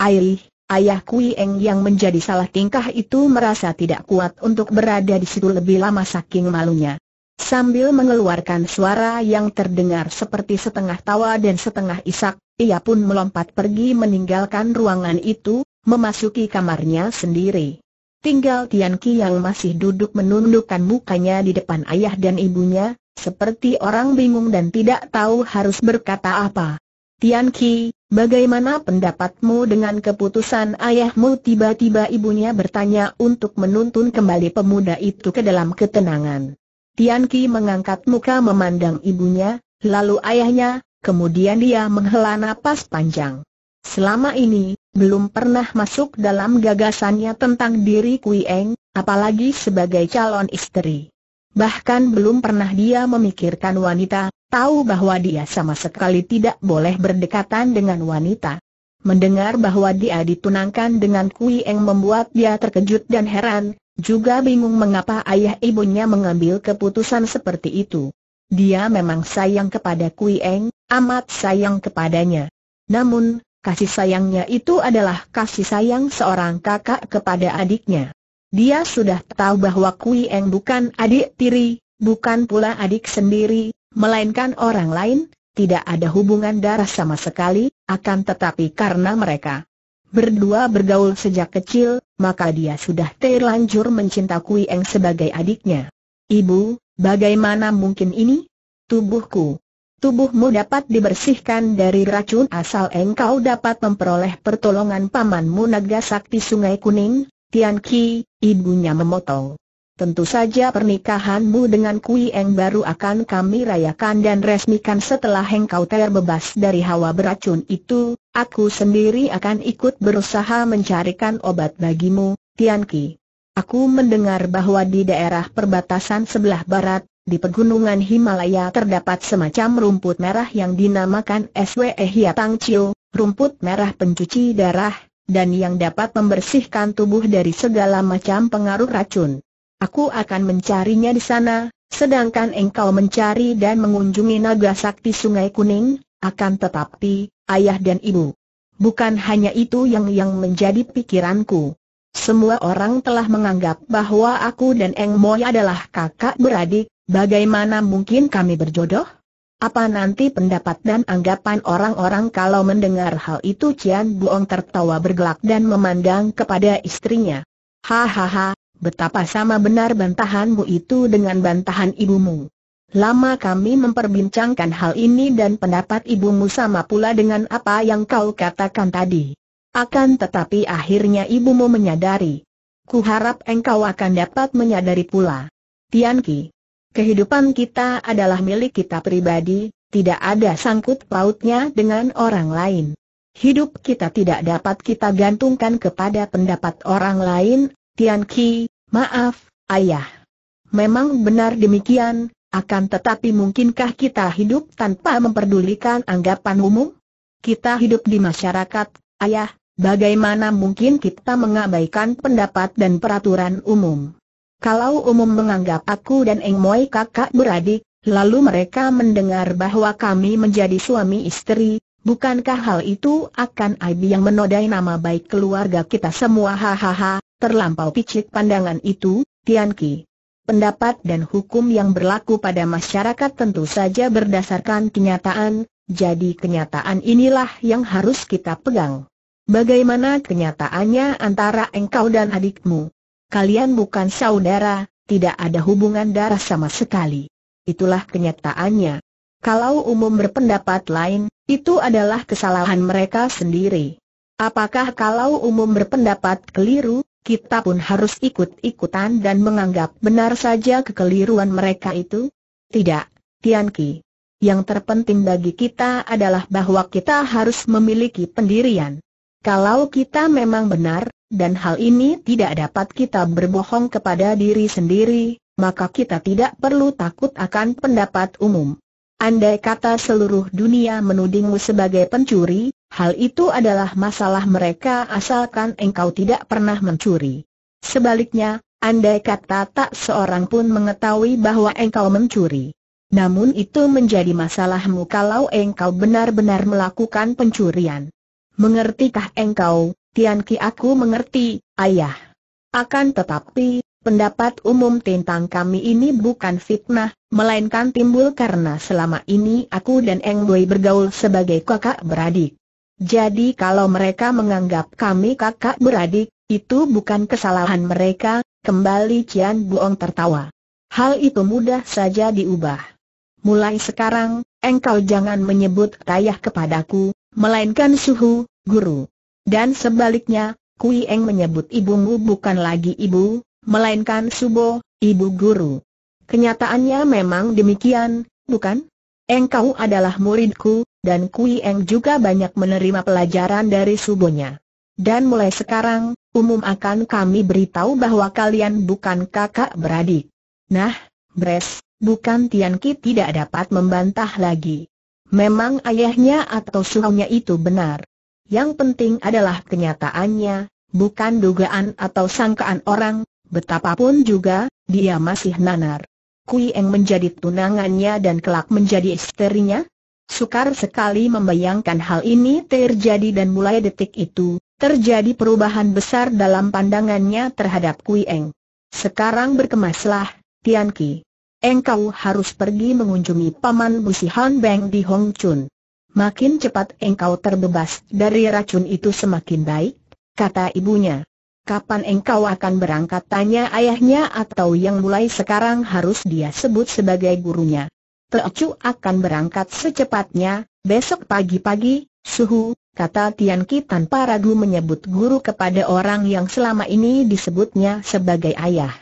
Ailih, Ayah Kui Eng yang menjadi salah tingkah itu merasa tidak kuat untuk berada di situ lebih lama saking malunya. Sambil mengeluarkan suara yang terdengar seperti setengah tawa dan setengah isak, ia pun melompat pergi meninggalkan ruangan itu, memasuki kamarnya sendiri. Tinggal Tian Ki yang masih duduk menundukkan mukanya di depan ayah dan ibunya, seperti orang bingung dan tidak tahu harus berkata apa. Tian Ki, bagaimana pendapatmu dengan keputusan ayahmu? Tiba-tiba ibunya bertanya untuk menuntun kembali pemuda itu ke dalam ketenangan. Tian Ki mengangkat muka memandang ibunya, lalu ayahnya, kemudian dia menghela napas panjang. Selama ini, belum pernah masuk dalam gagasannya tentang diri Kui Eng, apalagi sebagai calon istri. Bahkan belum pernah dia memikirkan wanita, tahu bahwa dia sama sekali tidak boleh berdekatan dengan wanita. Mendengar bahwa dia ditunangkan dengan Kui Eng membuat dia terkejut dan heran, juga bingung mengapa ayah ibunya mengambil keputusan seperti itu. Dia memang sayang kepada Kui Eng, amat sayang kepadanya. Namun, kasih sayangnya itu adalah kasih sayang seorang kakak kepada adiknya. Dia sudah tahu bahwa Kui Eng bukan adik tiri, bukan pula adik sendiri, melainkan orang lain, tidak ada hubungan darah sama sekali, akan tetapi karena mereka berdua bergaul sejak kecil, maka dia sudah terlanjur mencinta Kui Eng sebagai adiknya. Ibu, bagaimana mungkin ini? Tubuhku, tubuhmu dapat dibersihkan dari racun asal engkau dapat memperoleh pertolongan pamanmu naga sakti sungai kuning, Tian Ki, ibunya memotong. Tentu saja pernikahanmu dengan Kui Eng baru akan kami rayakan dan resmikan setelah engkau terbebas dari hawa beracun itu, aku sendiri akan ikut berusaha mencarikan obat bagimu, Tian Ki. Aku mendengar bahwa di daerah perbatasan sebelah barat, di pegunungan Himalaya terdapat semacam rumput merah yang dinamakan SWE Hiatang Chiu, rumput merah pencuci darah, dan yang dapat membersihkan tubuh dari segala macam pengaruh racun. Aku akan mencarinya di sana, sedangkan engkau mencari dan mengunjungi naga sakti Sungai Kuning, akan tetapi, ayah dan ibu. Bukan hanya itu yang yang menjadi pikiranku. Semua orang telah menganggap bahwa aku dan Eng Moy adalah kakak beradik, bagaimana mungkin kami berjodoh? Apa nanti pendapat dan anggapan orang-orang kalau mendengar hal itu Cian Buong tertawa bergelak dan memandang kepada istrinya. Hahaha, betapa sama benar bantahanmu itu dengan bantahan ibumu. Lama kami memperbincangkan hal ini dan pendapat ibumu sama pula dengan apa yang kau katakan tadi. Akan tetapi akhirnya ibumu menyadari. Kuharap engkau akan dapat menyadari pula. Tianqi. Kehidupan kita adalah milik kita pribadi, tidak ada sangkut pautnya dengan orang lain. Hidup kita tidak dapat kita gantungkan kepada pendapat orang lain, Tian Ki, maaf, ayah. Memang benar demikian, akan tetapi mungkinkah kita hidup tanpa memperdulikan anggapan umum? Kita hidup di masyarakat, ayah, bagaimana mungkin kita mengabaikan pendapat dan peraturan umum? Kalau umum menganggap aku dan Eng Moi kakak beradik, lalu mereka mendengar bahwa kami menjadi suami istri, bukankah hal itu akan aib yang menodai nama baik keluarga kita semua hahaha, terlampau picik pandangan itu, Tian Ki. Pendapat dan hukum yang berlaku pada masyarakat tentu saja berdasarkan kenyataan, jadi kenyataan inilah yang harus kita pegang. Bagaimana kenyataannya antara engkau dan adikmu? kalian bukan saudara, tidak ada hubungan darah sama sekali. Itulah kenyataannya. Kalau umum berpendapat lain, itu adalah kesalahan mereka sendiri. Apakah kalau umum berpendapat keliru, kita pun harus ikut-ikutan dan menganggap benar saja kekeliruan mereka itu? Tidak, Tianki. Yang terpenting bagi kita adalah bahwa kita harus memiliki pendirian. Kalau kita memang benar, dan hal ini tidak dapat kita berbohong kepada diri sendiri, maka kita tidak perlu takut akan pendapat umum. Andai kata seluruh dunia menudingmu sebagai pencuri, hal itu adalah masalah mereka asalkan engkau tidak pernah mencuri. Sebaliknya, andai kata tak seorang pun mengetahui bahwa engkau mencuri. Namun itu menjadi masalahmu kalau engkau benar-benar melakukan pencurian. Mengertikah engkau Tian aku mengerti, ayah. Akan tetapi, pendapat umum tentang kami ini bukan fitnah, melainkan timbul karena selama ini aku dan Eng Boy bergaul sebagai kakak beradik. Jadi kalau mereka menganggap kami kakak beradik, itu bukan kesalahan mereka, kembali Cian Buong tertawa. Hal itu mudah saja diubah. Mulai sekarang, engkau jangan menyebut ayah kepadaku, melainkan suhu, guru. Dan sebaliknya, Kui Eng menyebut ibumu bukan lagi ibu, melainkan Subo, ibu guru. Kenyataannya memang demikian, bukan? Engkau adalah muridku, dan Kui Eng juga banyak menerima pelajaran dari Subonya. Dan mulai sekarang, umum akan kami beritahu bahwa kalian bukan kakak beradik. Nah, Bres, bukan Tianqi tidak dapat membantah lagi. Memang ayahnya atau suhunya itu benar. Yang penting adalah kenyataannya, bukan dugaan atau sangkaan orang, betapapun juga, dia masih nanar. Kui Eng menjadi tunangannya dan kelak menjadi istrinya? Sukar sekali membayangkan hal ini terjadi dan mulai detik itu, terjadi perubahan besar dalam pandangannya terhadap Kui Eng. Sekarang berkemaslah, Tian Ki. Engkau harus pergi mengunjungi Paman Busi Han Beng di Hong Chun. Makin cepat engkau terbebas dari racun itu semakin baik, kata ibunya. Kapan engkau akan berangkat tanya ayahnya atau yang mulai sekarang harus dia sebut sebagai gurunya. Teocu akan berangkat secepatnya, besok pagi-pagi, suhu, kata Tian Ki tanpa ragu menyebut guru kepada orang yang selama ini disebutnya sebagai ayah.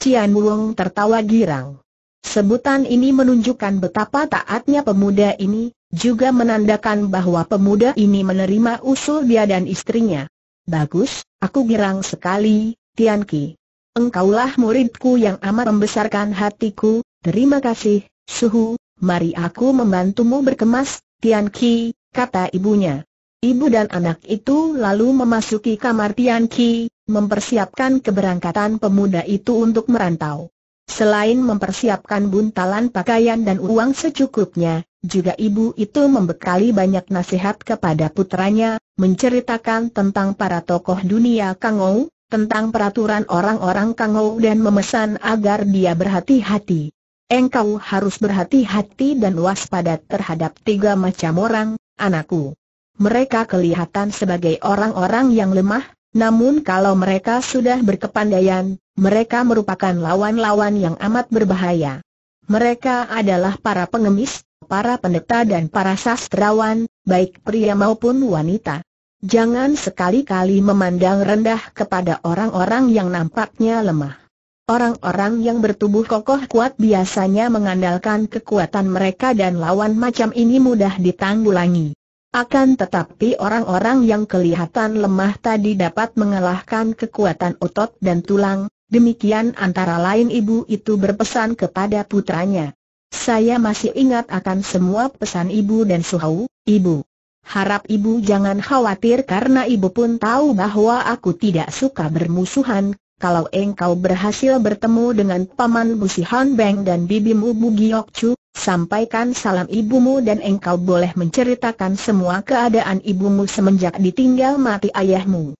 Tian Wong tertawa girang. Sebutan ini menunjukkan betapa taatnya pemuda ini, juga menandakan bahwa pemuda ini menerima usul dia dan istrinya. Bagus, aku girang sekali, Tian Ki. Engkaulah muridku yang amat membesarkan hatiku, terima kasih, Suhu, mari aku membantumu berkemas, Tian Ki, kata ibunya. Ibu dan anak itu lalu memasuki kamar Tian Ki, mempersiapkan keberangkatan pemuda itu untuk merantau. Selain mempersiapkan buntalan pakaian dan uang secukupnya, juga ibu itu membekali banyak nasihat kepada putranya, menceritakan tentang para tokoh dunia Kangou, tentang peraturan orang-orang Kangou dan memesan agar dia berhati-hati. Engkau harus berhati-hati dan waspada terhadap tiga macam orang, anakku. Mereka kelihatan sebagai orang-orang yang lemah, namun kalau mereka sudah berkepandaian, mereka merupakan lawan-lawan yang amat berbahaya. Mereka adalah para pengemis, para pendeta dan para sastrawan, baik pria maupun wanita. Jangan sekali-kali memandang rendah kepada orang-orang yang nampaknya lemah. Orang-orang yang bertubuh kokoh kuat biasanya mengandalkan kekuatan mereka dan lawan macam ini mudah ditanggulangi. Akan tetapi orang-orang yang kelihatan lemah tadi dapat mengalahkan kekuatan otot dan tulang, demikian antara lain ibu itu berpesan kepada putranya. Saya masih ingat akan semua pesan ibu dan suhau, ibu. Harap ibu jangan khawatir karena ibu pun tahu bahwa aku tidak suka bermusuhan, kalau engkau berhasil bertemu dengan Paman Busihan Beng dan Bibimu Giok Chu, sampaikan salam ibumu dan engkau boleh menceritakan semua keadaan ibumu semenjak ditinggal mati ayahmu.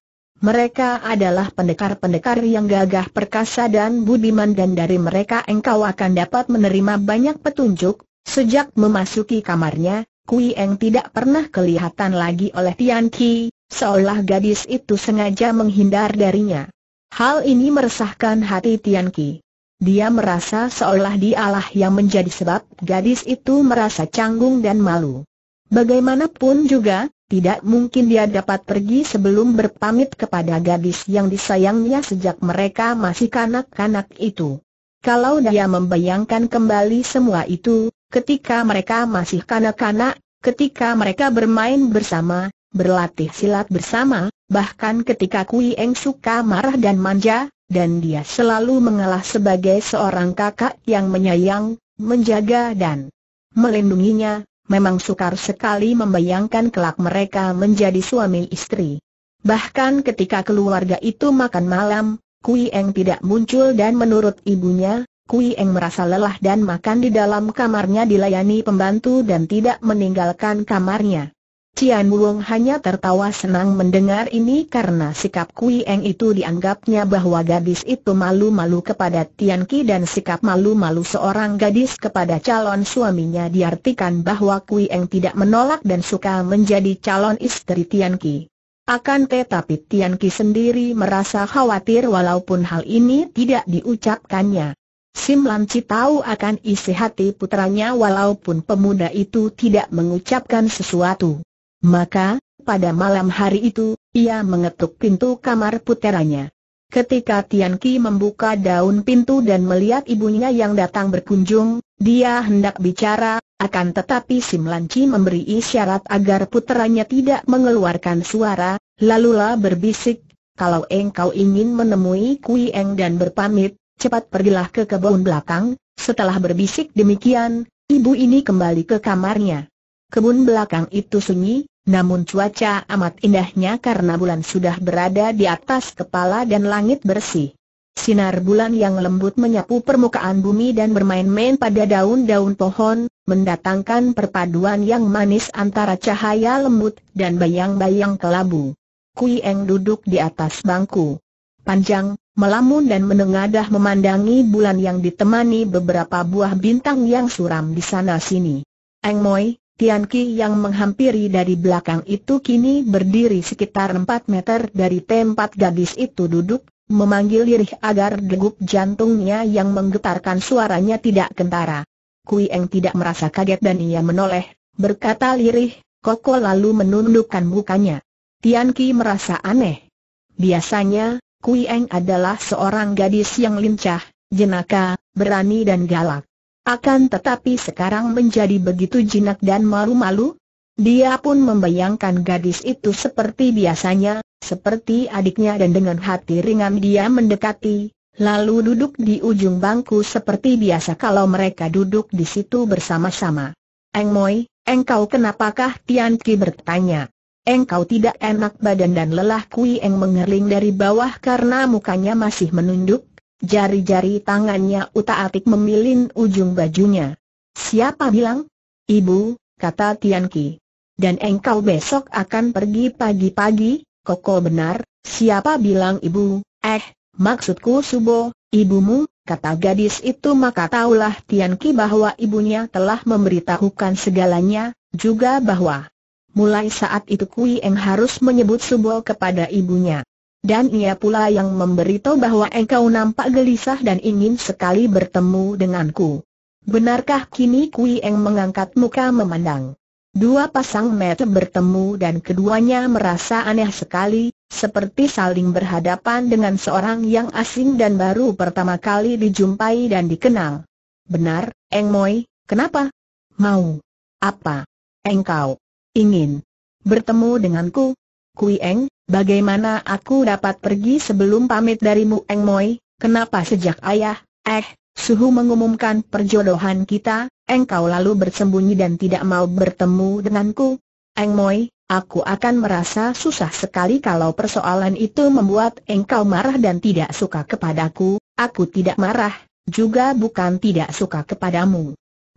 Mereka adalah pendekar-pendekar yang gagah perkasa dan budiman dan dari mereka engkau akan dapat menerima banyak petunjuk. Sejak memasuki kamarnya, Kui Eng tidak pernah kelihatan lagi oleh Tian Ki, seolah gadis itu sengaja menghindar darinya. Hal ini meresahkan hati Tian Ki. Dia merasa seolah dialah yang menjadi sebab gadis itu merasa canggung dan malu. Bagaimanapun juga, tidak mungkin dia dapat pergi sebelum berpamit kepada gadis yang disayangnya sejak mereka masih kanak-kanak itu. Kalau dia membayangkan kembali semua itu, ketika mereka masih kanak-kanak, ketika mereka bermain bersama, berlatih silat bersama, bahkan ketika Kui Eng suka marah dan manja, dan dia selalu mengalah sebagai seorang kakak yang menyayang, menjaga dan melindunginya, memang sukar sekali membayangkan kelak mereka menjadi suami istri. Bahkan ketika keluarga itu makan malam, Kui Eng tidak muncul dan menurut ibunya, Kui Eng merasa lelah dan makan di dalam kamarnya dilayani pembantu dan tidak meninggalkan kamarnya. Tian Wong hanya tertawa senang mendengar ini karena sikap Kui Eng itu dianggapnya bahwa gadis itu malu-malu kepada Tian Ki dan sikap malu-malu seorang gadis kepada calon suaminya diartikan bahwa Kui Eng tidak menolak dan suka menjadi calon istri Tian Ki. Akan tetapi Tian Ki sendiri merasa khawatir walaupun hal ini tidak diucapkannya. Sim Lan Chi tahu akan isi hati putranya walaupun pemuda itu tidak mengucapkan sesuatu. Maka, pada malam hari itu, ia mengetuk pintu kamar puteranya. Ketika Tian Ki membuka daun pintu dan melihat ibunya yang datang berkunjung, dia hendak bicara, akan tetapi Sim Chi memberi isyarat agar puteranya tidak mengeluarkan suara, lalu lah berbisik, kalau engkau ingin menemui Kui Eng dan berpamit, cepat pergilah ke kebun belakang, setelah berbisik demikian, ibu ini kembali ke kamarnya. Kebun belakang itu sunyi, namun cuaca amat indahnya karena bulan sudah berada di atas kepala dan langit bersih. Sinar bulan yang lembut menyapu permukaan bumi dan bermain-main pada daun-daun pohon, mendatangkan perpaduan yang manis antara cahaya lembut dan bayang-bayang kelabu. Kui Eng duduk di atas bangku. Panjang, melamun dan menengadah memandangi bulan yang ditemani beberapa buah bintang yang suram di sana-sini. Eng Moi, Tian Ki yang menghampiri dari belakang itu kini berdiri sekitar 4 meter dari tempat gadis itu duduk, memanggil lirih agar degup jantungnya yang menggetarkan suaranya tidak kentara. Kui Eng tidak merasa kaget dan ia menoleh, berkata lirih, Koko lalu menundukkan mukanya. Tian Ki merasa aneh. Biasanya, Kui Eng adalah seorang gadis yang lincah, jenaka, berani dan galak. Akan tetapi sekarang menjadi begitu jinak dan malu-malu. Dia pun membayangkan gadis itu seperti biasanya, seperti adiknya dan dengan hati ringan dia mendekati, lalu duduk di ujung bangku seperti biasa kalau mereka duduk di situ bersama-sama. Eng Moi, engkau kenapakah Tian Ki bertanya. Engkau tidak enak badan dan lelah Kui Eng mengerling dari bawah karena mukanya masih menunduk, Jari-jari tangannya Uta atik memilin ujung bajunya. Siapa bilang? Ibu, kata Tian Ki. Dan engkau besok akan pergi pagi-pagi, koko benar, siapa bilang ibu, eh, maksudku subo, ibumu, kata gadis itu maka taulah Tian Ki bahwa ibunya telah memberitahukan segalanya, juga bahwa mulai saat itu Kui Eng harus menyebut subo kepada ibunya. Dan ia pula yang memberitahu bahwa engkau nampak gelisah dan ingin sekali bertemu denganku. Benarkah kini Kui Eng mengangkat muka memandang? Dua pasang mata bertemu dan keduanya merasa aneh sekali, seperti saling berhadapan dengan seorang yang asing dan baru pertama kali dijumpai dan dikenal. Benar, Eng Moi, kenapa? Mau? Apa? Engkau? Ingin? Bertemu denganku? Kui Eng, bagaimana aku dapat pergi sebelum pamit darimu Eng Moi, kenapa sejak ayah, eh, suhu mengumumkan perjodohan kita, engkau lalu bersembunyi dan tidak mau bertemu denganku? Eng Moi, aku akan merasa susah sekali kalau persoalan itu membuat engkau marah dan tidak suka kepadaku, aku tidak marah, juga bukan tidak suka kepadamu.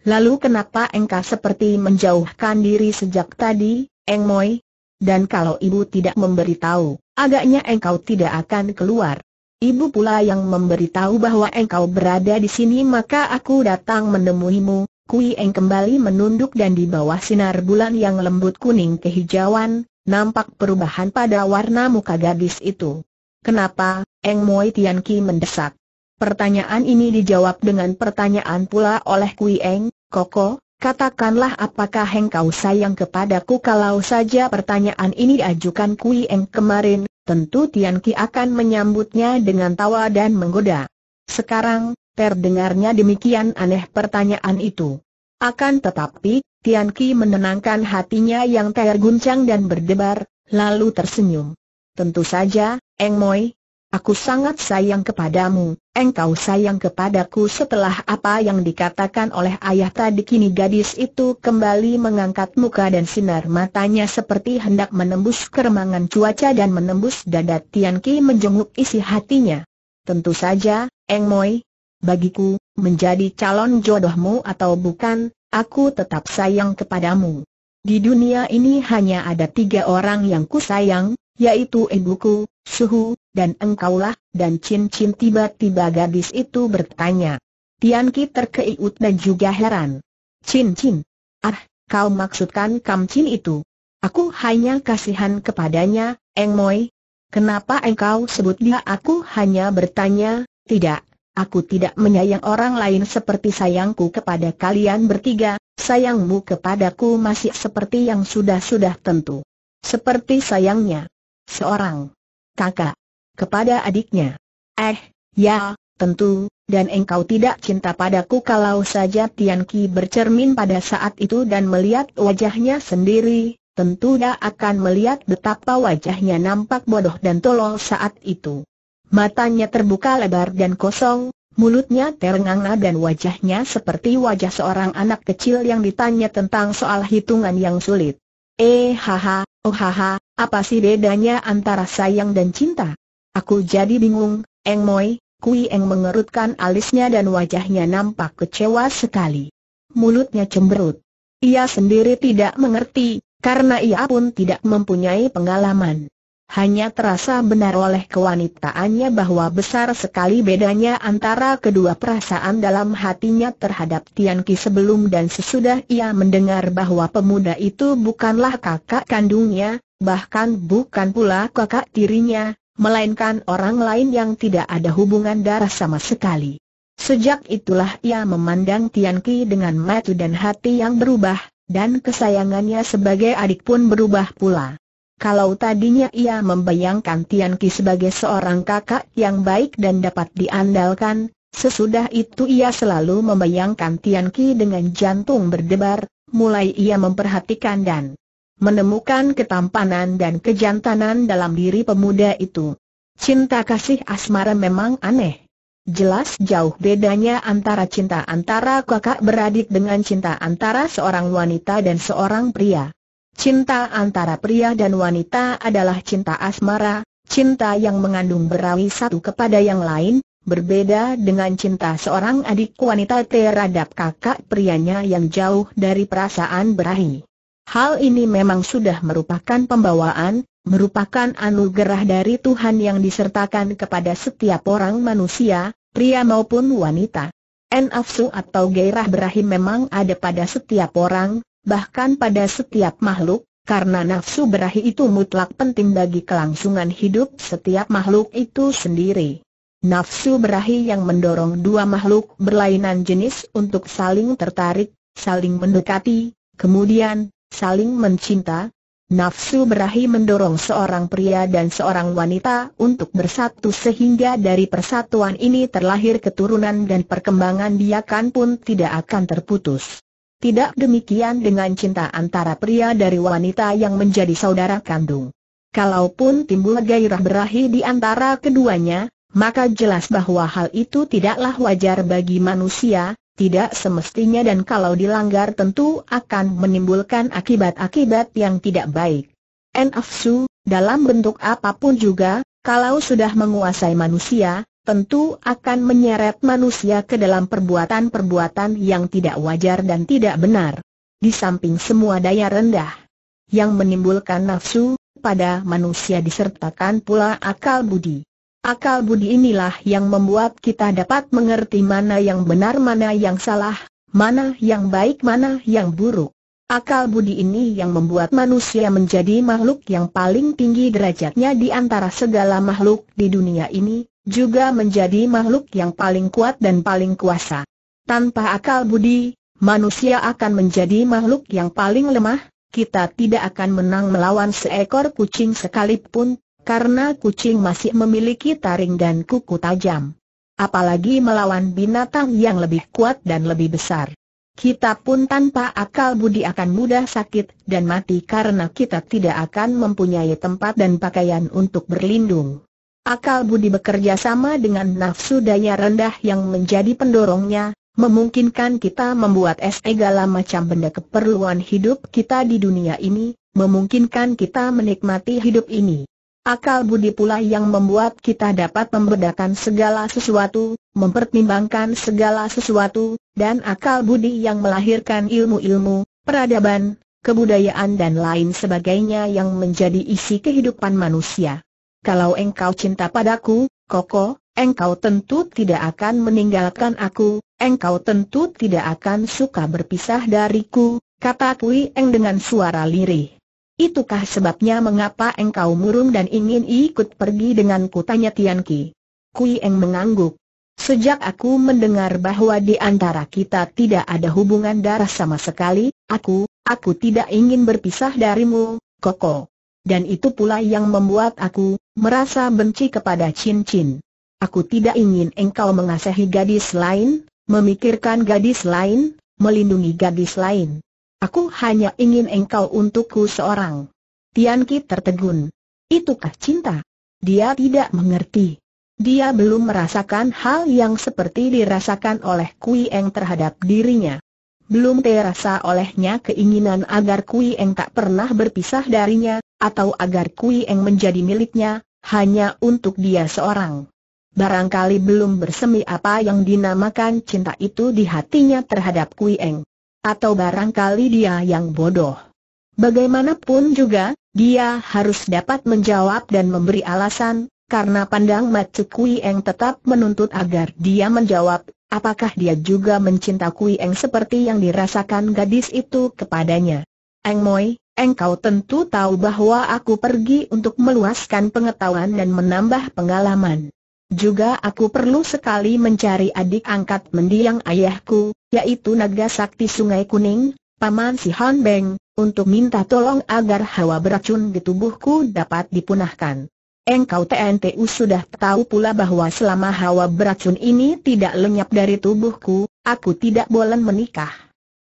Lalu kenapa engkau seperti menjauhkan diri sejak tadi, Eng Moi, dan kalau ibu tidak memberitahu, agaknya engkau tidak akan keluar. Ibu pula yang memberitahu bahwa engkau berada di sini maka aku datang menemuimu. Kui Eng kembali menunduk dan di bawah sinar bulan yang lembut kuning kehijauan, nampak perubahan pada warna muka gadis itu. Kenapa, Eng Moi Tian Ki mendesak. Pertanyaan ini dijawab dengan pertanyaan pula oleh Kui Eng, Koko, Katakanlah apakah engkau sayang kepadaku kalau saja pertanyaan ini diajukan Kui Eng kemarin, tentu Tian Ki akan menyambutnya dengan tawa dan menggoda. Sekarang, terdengarnya demikian aneh pertanyaan itu. Akan tetapi, Tian Ki menenangkan hatinya yang terguncang dan berdebar, lalu tersenyum. Tentu saja, Eng Moi, Aku sangat sayang kepadamu, engkau sayang kepadaku setelah apa yang dikatakan oleh ayah tadi kini gadis itu kembali mengangkat muka dan sinar matanya seperti hendak menembus keremangan cuaca dan menembus dada Tian Ki menjenguk isi hatinya. Tentu saja, Eng Moi, bagiku, menjadi calon jodohmu atau bukan, aku tetap sayang kepadamu. Di dunia ini hanya ada tiga orang yang ku sayang, yaitu ibuku, Suhu, dan engkaulah, dan cincin tiba-tiba gadis itu bertanya. Tian Ki terkeiut dan juga heran. Cincin? Ah, kau maksudkan Kam kamcin itu? Aku hanya kasihan kepadanya, Eng Moi. Kenapa engkau sebut dia? Aku hanya bertanya, tidak, aku tidak menyayang orang lain seperti sayangku kepada kalian bertiga, sayangmu kepadaku masih seperti yang sudah-sudah tentu. Seperti sayangnya. Seorang kakak kepada adiknya. Eh, ya, tentu, dan engkau tidak cinta padaku kalau saja Tian Ki bercermin pada saat itu dan melihat wajahnya sendiri, tentu dia akan melihat betapa wajahnya nampak bodoh dan tolol saat itu. Matanya terbuka lebar dan kosong, mulutnya terenganga dan wajahnya seperti wajah seorang anak kecil yang ditanya tentang soal hitungan yang sulit. Eh haha, oh haha, apa sih bedanya antara sayang dan cinta? Aku jadi bingung, Eng Moi, Kui Eng mengerutkan alisnya dan wajahnya nampak kecewa sekali. Mulutnya cemberut. Ia sendiri tidak mengerti, karena ia pun tidak mempunyai pengalaman. Hanya terasa benar oleh kewanitaannya bahwa besar sekali bedanya antara kedua perasaan dalam hatinya terhadap Tian Ki sebelum dan sesudah ia mendengar bahwa pemuda itu bukanlah kakak kandungnya, bahkan bukan pula kakak tirinya, melainkan orang lain yang tidak ada hubungan darah sama sekali. Sejak itulah ia memandang Tian Ki dengan mata dan hati yang berubah, dan kesayangannya sebagai adik pun berubah pula. Kalau tadinya ia membayangkan Tian Ki sebagai seorang kakak yang baik dan dapat diandalkan, sesudah itu ia selalu membayangkan Tian Ki dengan jantung berdebar, mulai ia memperhatikan dan menemukan ketampanan dan kejantanan dalam diri pemuda itu. Cinta kasih asmara memang aneh. Jelas jauh bedanya antara cinta antara kakak beradik dengan cinta antara seorang wanita dan seorang pria. Cinta antara pria dan wanita adalah cinta asmara, cinta yang mengandung berawi satu kepada yang lain, berbeda dengan cinta seorang adik wanita terhadap kakak prianya yang jauh dari perasaan berahi. Hal ini memang sudah merupakan pembawaan, merupakan anugerah dari Tuhan yang disertakan kepada setiap orang manusia, pria maupun wanita. Nafsu atau gairah berahi memang ada pada setiap orang, bahkan pada setiap makhluk, karena nafsu berahi itu mutlak penting bagi kelangsungan hidup setiap makhluk itu sendiri. Nafsu berahi yang mendorong dua makhluk berlainan jenis untuk saling tertarik, saling mendekati, kemudian saling mencinta, Nafsu berahi mendorong seorang pria dan seorang wanita untuk bersatu sehingga dari persatuan ini terlahir keturunan dan perkembangan biakan pun tidak akan terputus. Tidak demikian dengan cinta antara pria dari wanita yang menjadi saudara kandung. Kalaupun timbul gairah berahi di antara keduanya, maka jelas bahwa hal itu tidaklah wajar bagi manusia, tidak semestinya dan kalau dilanggar tentu akan menimbulkan akibat-akibat yang tidak baik. Nafsu, dalam bentuk apapun juga, kalau sudah menguasai manusia, tentu akan menyeret manusia ke dalam perbuatan-perbuatan yang tidak wajar dan tidak benar. Di samping semua daya rendah yang menimbulkan nafsu, pada manusia disertakan pula akal budi. Akal budi inilah yang membuat kita dapat mengerti mana yang benar mana yang salah, mana yang baik mana yang buruk. Akal budi ini yang membuat manusia menjadi makhluk yang paling tinggi derajatnya di antara segala makhluk di dunia ini, juga menjadi makhluk yang paling kuat dan paling kuasa. Tanpa akal budi, manusia akan menjadi makhluk yang paling lemah, kita tidak akan menang melawan seekor kucing sekalipun, karena kucing masih memiliki taring dan kuku tajam. Apalagi melawan binatang yang lebih kuat dan lebih besar. Kita pun tanpa akal budi akan mudah sakit dan mati karena kita tidak akan mempunyai tempat dan pakaian untuk berlindung. Akal budi bekerja sama dengan nafsu daya rendah yang menjadi pendorongnya, memungkinkan kita membuat segala macam benda keperluan hidup kita di dunia ini, memungkinkan kita menikmati hidup ini. Akal budi pula yang membuat kita dapat membedakan segala sesuatu, mempertimbangkan segala sesuatu, dan akal budi yang melahirkan ilmu-ilmu, peradaban, kebudayaan dan lain sebagainya yang menjadi isi kehidupan manusia. Kalau engkau cinta padaku, Koko, engkau tentu tidak akan meninggalkan aku, engkau tentu tidak akan suka berpisah dariku, kata Kui Eng dengan suara lirih. Itukah sebabnya mengapa engkau murung dan ingin ikut pergi ku Tanya Tian Ki. Kui Eng mengangguk. Sejak aku mendengar bahwa di antara kita tidak ada hubungan darah sama sekali, aku, aku tidak ingin berpisah darimu, Koko. Dan itu pula yang membuat aku merasa benci kepada Chin Chin. Aku tidak ingin engkau mengasahi gadis lain, memikirkan gadis lain, melindungi gadis lain. Aku hanya ingin engkau untukku seorang. Tianqi tertegun. Itukah cinta? Dia tidak mengerti. Dia belum merasakan hal yang seperti dirasakan oleh Kui Eng terhadap dirinya. Belum terasa olehnya keinginan agar Kui Eng tak pernah berpisah darinya, atau agar Kui Eng menjadi miliknya, hanya untuk dia seorang. Barangkali belum bersemi apa yang dinamakan cinta itu di hatinya terhadap Kui Eng atau barangkali dia yang bodoh. Bagaimanapun juga, dia harus dapat menjawab dan memberi alasan, karena pandang Macu Kui Eng tetap menuntut agar dia menjawab, apakah dia juga mencinta Kui Eng seperti yang dirasakan gadis itu kepadanya. Eng Moi, kau tentu tahu bahwa aku pergi untuk meluaskan pengetahuan dan menambah pengalaman. Juga aku perlu sekali mencari adik angkat mendiang ayahku, yaitu naga sakti sungai kuning, paman si Han Beng, untuk minta tolong agar hawa beracun di tubuhku dapat dipunahkan. Engkau TNTU sudah tahu pula bahwa selama hawa beracun ini tidak lenyap dari tubuhku, aku tidak boleh menikah.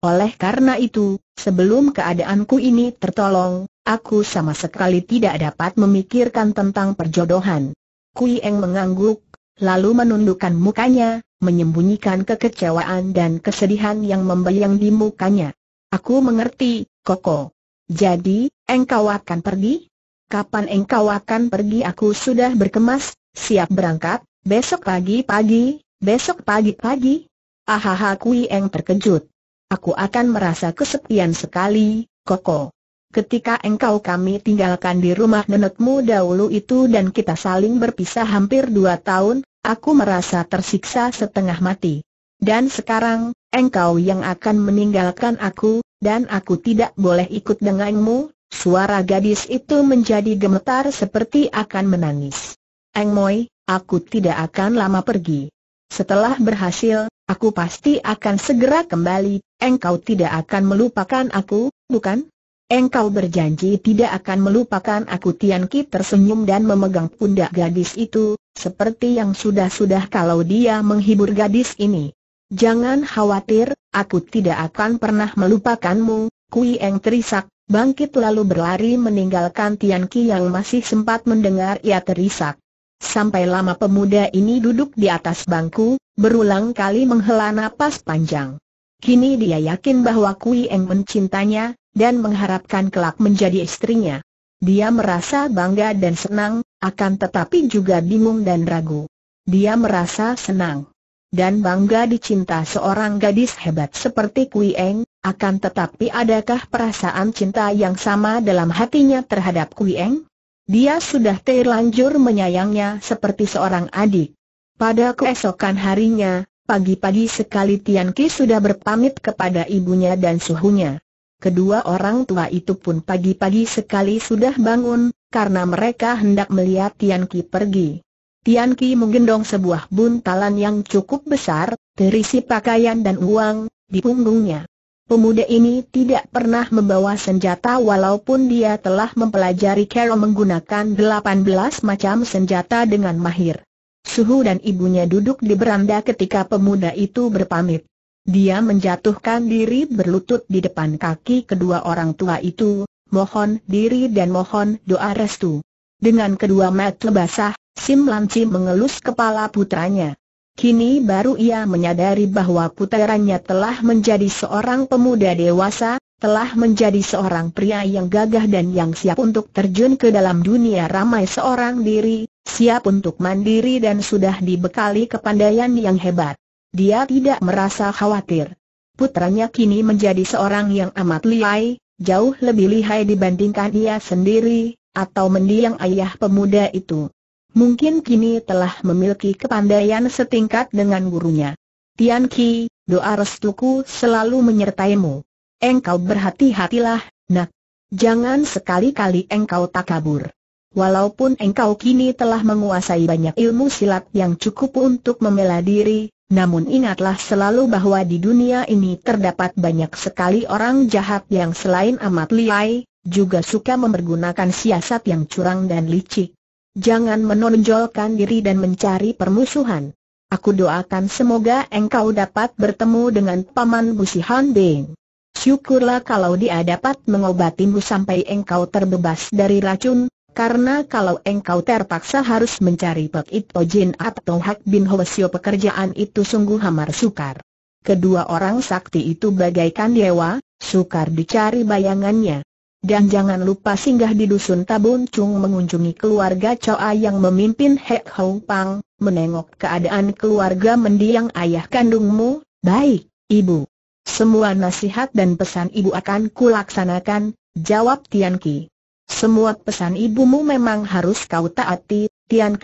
Oleh karena itu, sebelum keadaanku ini tertolong, aku sama sekali tidak dapat memikirkan tentang perjodohan. Kui Eng mengangguk, lalu menundukkan mukanya, menyembunyikan kekecewaan dan kesedihan yang membayang di mukanya. Aku mengerti, Koko. Jadi, engkau akan pergi? Kapan engkau akan pergi? Aku sudah berkemas, siap berangkat, besok pagi-pagi, besok pagi-pagi. Ahaha Kui Eng terkejut. Aku akan merasa kesepian sekali, Koko ketika engkau kami tinggalkan di rumah nenekmu dahulu itu dan kita saling berpisah hampir dua tahun, aku merasa tersiksa setengah mati. Dan sekarang, engkau yang akan meninggalkan aku, dan aku tidak boleh ikut denganmu, suara gadis itu menjadi gemetar seperti akan menangis. Eng Moi, aku tidak akan lama pergi. Setelah berhasil, aku pasti akan segera kembali, engkau tidak akan melupakan aku, bukan? Engkau berjanji tidak akan melupakan aku Tian Ki tersenyum dan memegang pundak gadis itu, seperti yang sudah-sudah kalau dia menghibur gadis ini. Jangan khawatir, aku tidak akan pernah melupakanmu, Kui Eng terisak, bangkit lalu berlari meninggalkan Tian Ki yang masih sempat mendengar ia terisak. Sampai lama pemuda ini duduk di atas bangku, berulang kali menghela napas panjang. Kini dia yakin bahwa Kui Eng mencintanya, dan mengharapkan kelak menjadi istrinya. Dia merasa bangga dan senang, akan tetapi juga bingung dan ragu. Dia merasa senang dan bangga dicinta seorang gadis hebat seperti Kui Eng, akan tetapi adakah perasaan cinta yang sama dalam hatinya terhadap Kui Eng? Dia sudah terlanjur menyayangnya seperti seorang adik. Pada keesokan harinya, pagi-pagi sekali Tian Ki sudah berpamit kepada ibunya dan suhunya. Kedua orang tua itu pun pagi-pagi sekali sudah bangun, karena mereka hendak melihat Tian Ki pergi. Tian Ki menggendong sebuah buntalan yang cukup besar, terisi pakaian dan uang, di punggungnya. Pemuda ini tidak pernah membawa senjata walaupun dia telah mempelajari Kero menggunakan 18 macam senjata dengan mahir. Suhu dan ibunya duduk di beranda ketika pemuda itu berpamit. Dia menjatuhkan diri berlutut di depan kaki kedua orang tua itu, mohon diri dan mohon doa restu. Dengan kedua mata basah, Sim Lanci mengelus kepala putranya. Kini baru ia menyadari bahwa putranya telah menjadi seorang pemuda dewasa, telah menjadi seorang pria yang gagah dan yang siap untuk terjun ke dalam dunia ramai seorang diri, siap untuk mandiri dan sudah dibekali kepandaian yang hebat dia tidak merasa khawatir. Putranya kini menjadi seorang yang amat lihai, jauh lebih lihai dibandingkan ia sendiri, atau mendiang ayah pemuda itu. Mungkin kini telah memiliki kepandaian setingkat dengan gurunya. Tian Ki, doa restuku selalu menyertaimu. Engkau berhati-hatilah, nak. Jangan sekali-kali engkau tak kabur. Walaupun engkau kini telah menguasai banyak ilmu silat yang cukup untuk membela diri, namun ingatlah selalu bahwa di dunia ini terdapat banyak sekali orang jahat yang selain amat liai, juga suka mempergunakan siasat yang curang dan licik. Jangan menonjolkan diri dan mencari permusuhan. Aku doakan semoga engkau dapat bertemu dengan Paman Busi Han Beng. Syukurlah kalau dia dapat mengobatimu sampai engkau terbebas dari racun, karena kalau engkau terpaksa harus mencari Pek Ito Jin atau Hak Bin Hwasyo pekerjaan itu sungguh hamar sukar. Kedua orang sakti itu bagaikan dewa, sukar dicari bayangannya. Dan jangan lupa singgah di dusun Tabun Chung mengunjungi keluarga Choa yang memimpin Hek Hong Pang, menengok keadaan keluarga mendiang ayah kandungmu, baik, ibu. Semua nasihat dan pesan ibu akan kulaksanakan, jawab Tian Ki. Semua pesan ibumu memang harus kau taati, Tian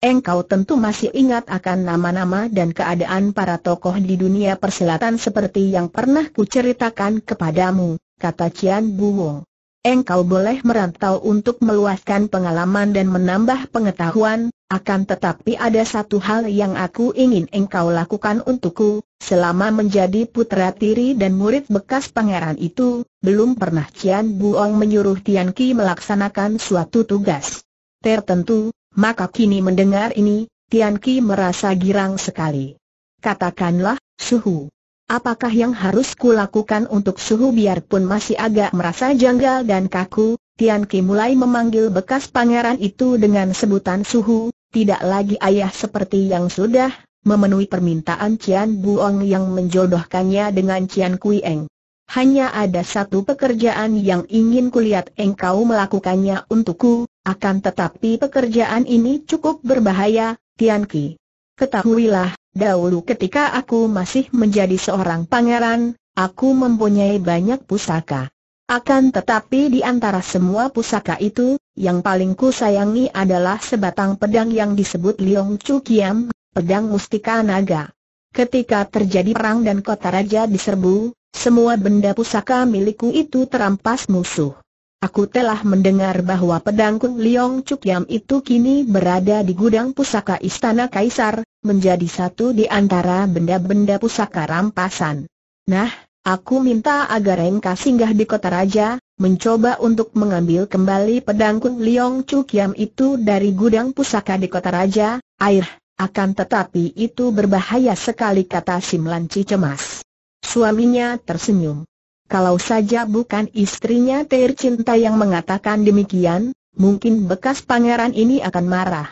Engkau tentu masih ingat akan nama-nama dan keadaan para tokoh di dunia persilatan seperti yang pernah kuceritakan kepadamu, kata Cian Buwong. Engkau boleh merantau untuk meluaskan pengalaman dan menambah pengetahuan, akan tetapi ada satu hal yang aku ingin engkau lakukan untukku, selama menjadi putra tiri dan murid bekas pangeran itu, belum pernah Cian Buong menyuruh Tian Ki melaksanakan suatu tugas. Tertentu, maka kini mendengar ini, Tian Ki merasa girang sekali. Katakanlah, Suhu. Apakah yang harus ku lakukan untuk Suhu biarpun masih agak merasa janggal dan kaku, Tian Ki mulai memanggil bekas pangeran itu dengan sebutan Suhu, tidak lagi ayah seperti yang sudah, memenuhi permintaan Cian Buong yang menjodohkannya dengan Cian Kui Eng. Hanya ada satu pekerjaan yang ingin kulihat engkau melakukannya untukku, akan tetapi pekerjaan ini cukup berbahaya, Tian Ki. Ketahuilah, dahulu ketika aku masih menjadi seorang pangeran, aku mempunyai banyak pusaka. Akan tetapi di antara semua pusaka itu, yang paling ku sayangi adalah sebatang pedang yang disebut Liong Chu Kiam, pedang mustika naga. Ketika terjadi perang dan kota raja diserbu, semua benda pusaka milikku itu terampas musuh. Aku telah mendengar bahwa pedang Kung Liong Chu Kiam itu kini berada di gudang pusaka Istana Kaisar, menjadi satu di antara benda-benda pusaka rampasan. Nah, Aku minta agar engkau singgah di kota raja, mencoba untuk mengambil kembali Kun Liong Chu Kiam itu dari gudang pusaka di kota raja, air, akan tetapi itu berbahaya sekali kata Simlanci cemas. Suaminya tersenyum. Kalau saja bukan istrinya tercinta yang mengatakan demikian, mungkin bekas pangeran ini akan marah.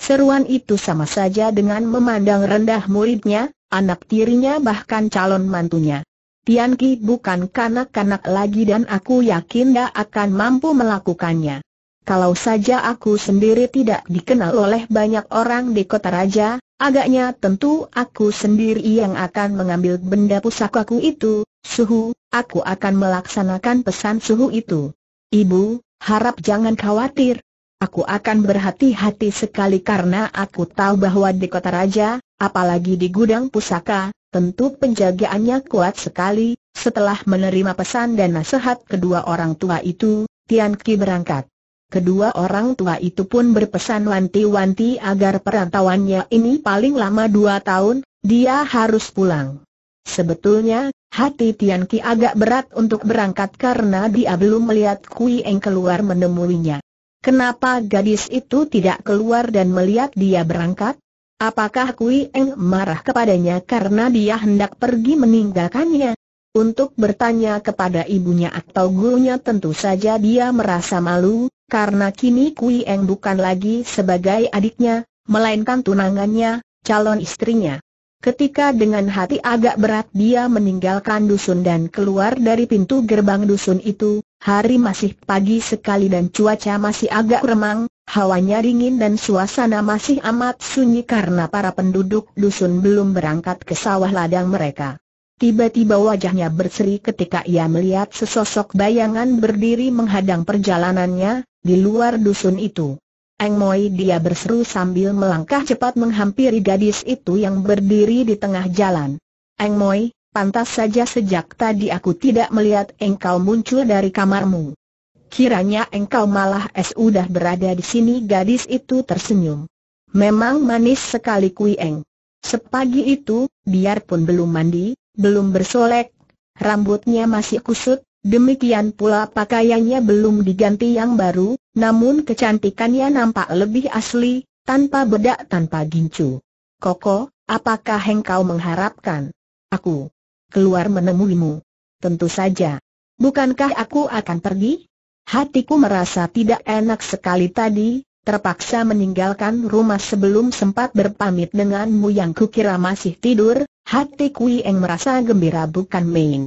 Seruan itu sama saja dengan memandang rendah muridnya, anak tirinya bahkan calon mantunya. Tianqi bukan kanak-kanak lagi dan aku yakin dia akan mampu melakukannya. Kalau saja aku sendiri tidak dikenal oleh banyak orang di kota raja, agaknya tentu aku sendiri yang akan mengambil benda pusakaku itu, suhu, aku akan melaksanakan pesan suhu itu. Ibu, harap jangan khawatir. Aku akan berhati-hati sekali karena aku tahu bahwa di kota raja, apalagi di gudang pusaka, Tentu penjagaannya kuat sekali, setelah menerima pesan dan nasihat kedua orang tua itu, Tian Ki berangkat. Kedua orang tua itu pun berpesan wanti-wanti agar perantauannya ini paling lama dua tahun, dia harus pulang. Sebetulnya, hati Tian Ki agak berat untuk berangkat karena dia belum melihat Kui Eng keluar menemuinya. Kenapa gadis itu tidak keluar dan melihat dia berangkat? Apakah Kui Eng marah kepadanya karena dia hendak pergi meninggalkannya? Untuk bertanya kepada ibunya atau gurunya tentu saja dia merasa malu, karena kini Kui Eng bukan lagi sebagai adiknya, melainkan tunangannya, calon istrinya. Ketika dengan hati agak berat dia meninggalkan dusun dan keluar dari pintu gerbang dusun itu, Hari masih pagi sekali dan cuaca masih agak remang, hawanya dingin dan suasana masih amat sunyi karena para penduduk dusun belum berangkat ke sawah ladang mereka. Tiba-tiba wajahnya berseri ketika ia melihat sesosok bayangan berdiri menghadang perjalanannya, di luar dusun itu. Eng Moi dia berseru sambil melangkah cepat menghampiri gadis itu yang berdiri di tengah jalan. Eng Moi, pantas saja sejak tadi aku tidak melihat engkau muncul dari kamarmu. Kiranya engkau malah sudah berada di sini gadis itu tersenyum. Memang manis sekali Kui Eng. Sepagi itu, biarpun belum mandi, belum bersolek, rambutnya masih kusut, demikian pula pakaiannya belum diganti yang baru, namun kecantikannya nampak lebih asli, tanpa bedak tanpa gincu. Koko, apakah engkau mengharapkan? Aku keluar menemuimu. Tentu saja. Bukankah aku akan pergi? Hatiku merasa tidak enak sekali tadi, terpaksa meninggalkan rumah sebelum sempat berpamit denganmu yang kukira masih tidur, hatiku yang merasa gembira bukan main.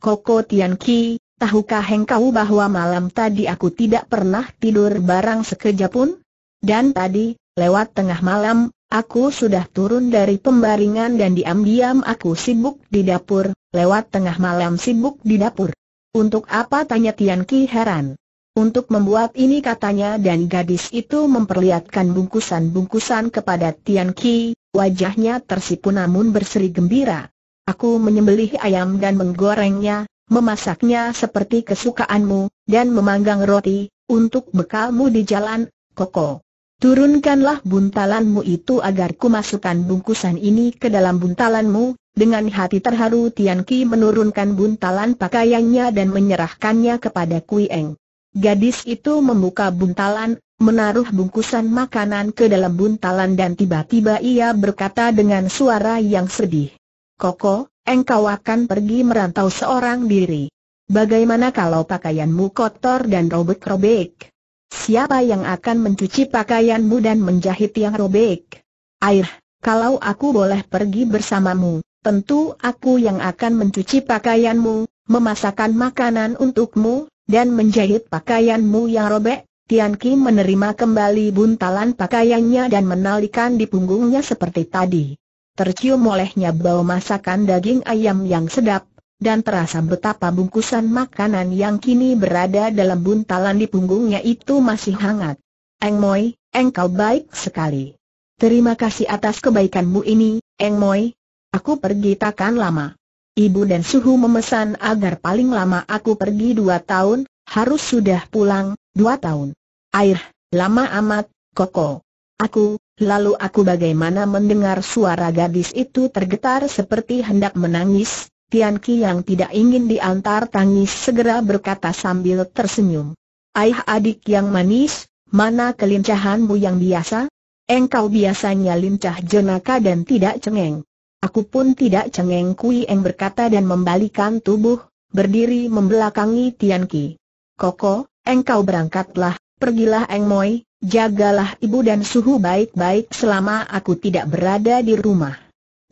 Koko Tianqi, tahukah engkau bahwa malam tadi aku tidak pernah tidur barang sekejap pun? Dan tadi, lewat tengah malam, Aku sudah turun dari pembaringan dan diam-diam aku sibuk di dapur, lewat tengah malam sibuk di dapur. Untuk apa tanya Tian Ki heran. Untuk membuat ini katanya dan gadis itu memperlihatkan bungkusan-bungkusan kepada Tian Ki, wajahnya tersipu namun berseri gembira. Aku menyembelih ayam dan menggorengnya, memasaknya seperti kesukaanmu, dan memanggang roti, untuk bekalmu di jalan, Koko. Turunkanlah buntalanmu itu agar ku masukkan bungkusan ini ke dalam buntalanmu. Dengan hati terharu Tian Ki menurunkan buntalan pakaiannya dan menyerahkannya kepada Kui Eng. Gadis itu membuka buntalan, menaruh bungkusan makanan ke dalam buntalan dan tiba-tiba ia berkata dengan suara yang sedih. Koko, engkau akan pergi merantau seorang diri. Bagaimana kalau pakaianmu kotor dan robek-robek? Siapa yang akan mencuci pakaianmu dan menjahit yang robek? Air, kalau aku boleh pergi bersamamu, tentu aku yang akan mencuci pakaianmu, memasakkan makanan untukmu, dan menjahit pakaianmu yang robek. Tian Ki menerima kembali buntalan pakaiannya dan menalikan di punggungnya seperti tadi. Tercium olehnya bau masakan daging ayam yang sedap, dan terasa betapa bungkusan makanan yang kini berada dalam buntalan di punggungnya itu masih hangat. Eng Moi, engkau baik sekali. Terima kasih atas kebaikanmu ini, Eng Moi. Aku pergi takkan lama. Ibu dan Suhu memesan agar paling lama aku pergi dua tahun, harus sudah pulang, dua tahun. Air, lama amat, Koko. Aku, lalu aku bagaimana mendengar suara gadis itu tergetar seperti hendak menangis, Tian Ki yang tidak ingin diantar tangis segera berkata sambil tersenyum. Aih adik yang manis, mana kelincahanmu yang biasa? Engkau biasanya lincah jenaka dan tidak cengeng. Aku pun tidak cengeng Kui Eng berkata dan membalikan tubuh, berdiri membelakangi Tian Ki. Koko, engkau berangkatlah, pergilah Eng Moi, jagalah ibu dan suhu baik-baik selama aku tidak berada di rumah.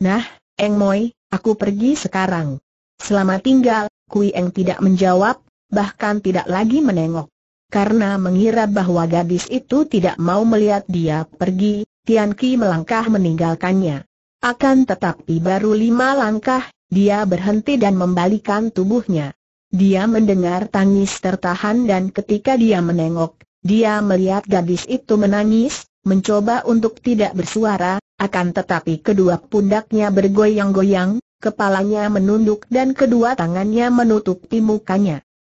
Nah, Eng Moi, Aku pergi sekarang. Selama tinggal, Kui Eng tidak menjawab, bahkan tidak lagi menengok. Karena mengira bahwa gadis itu tidak mau melihat dia pergi, Tian Ki melangkah meninggalkannya. Akan tetapi baru lima langkah, dia berhenti dan membalikan tubuhnya. Dia mendengar tangis tertahan dan ketika dia menengok, dia melihat gadis itu menangis, mencoba untuk tidak bersuara, akan tetapi kedua pundaknya bergoyang-goyang, kepalanya menunduk dan kedua tangannya menutupi mukanya.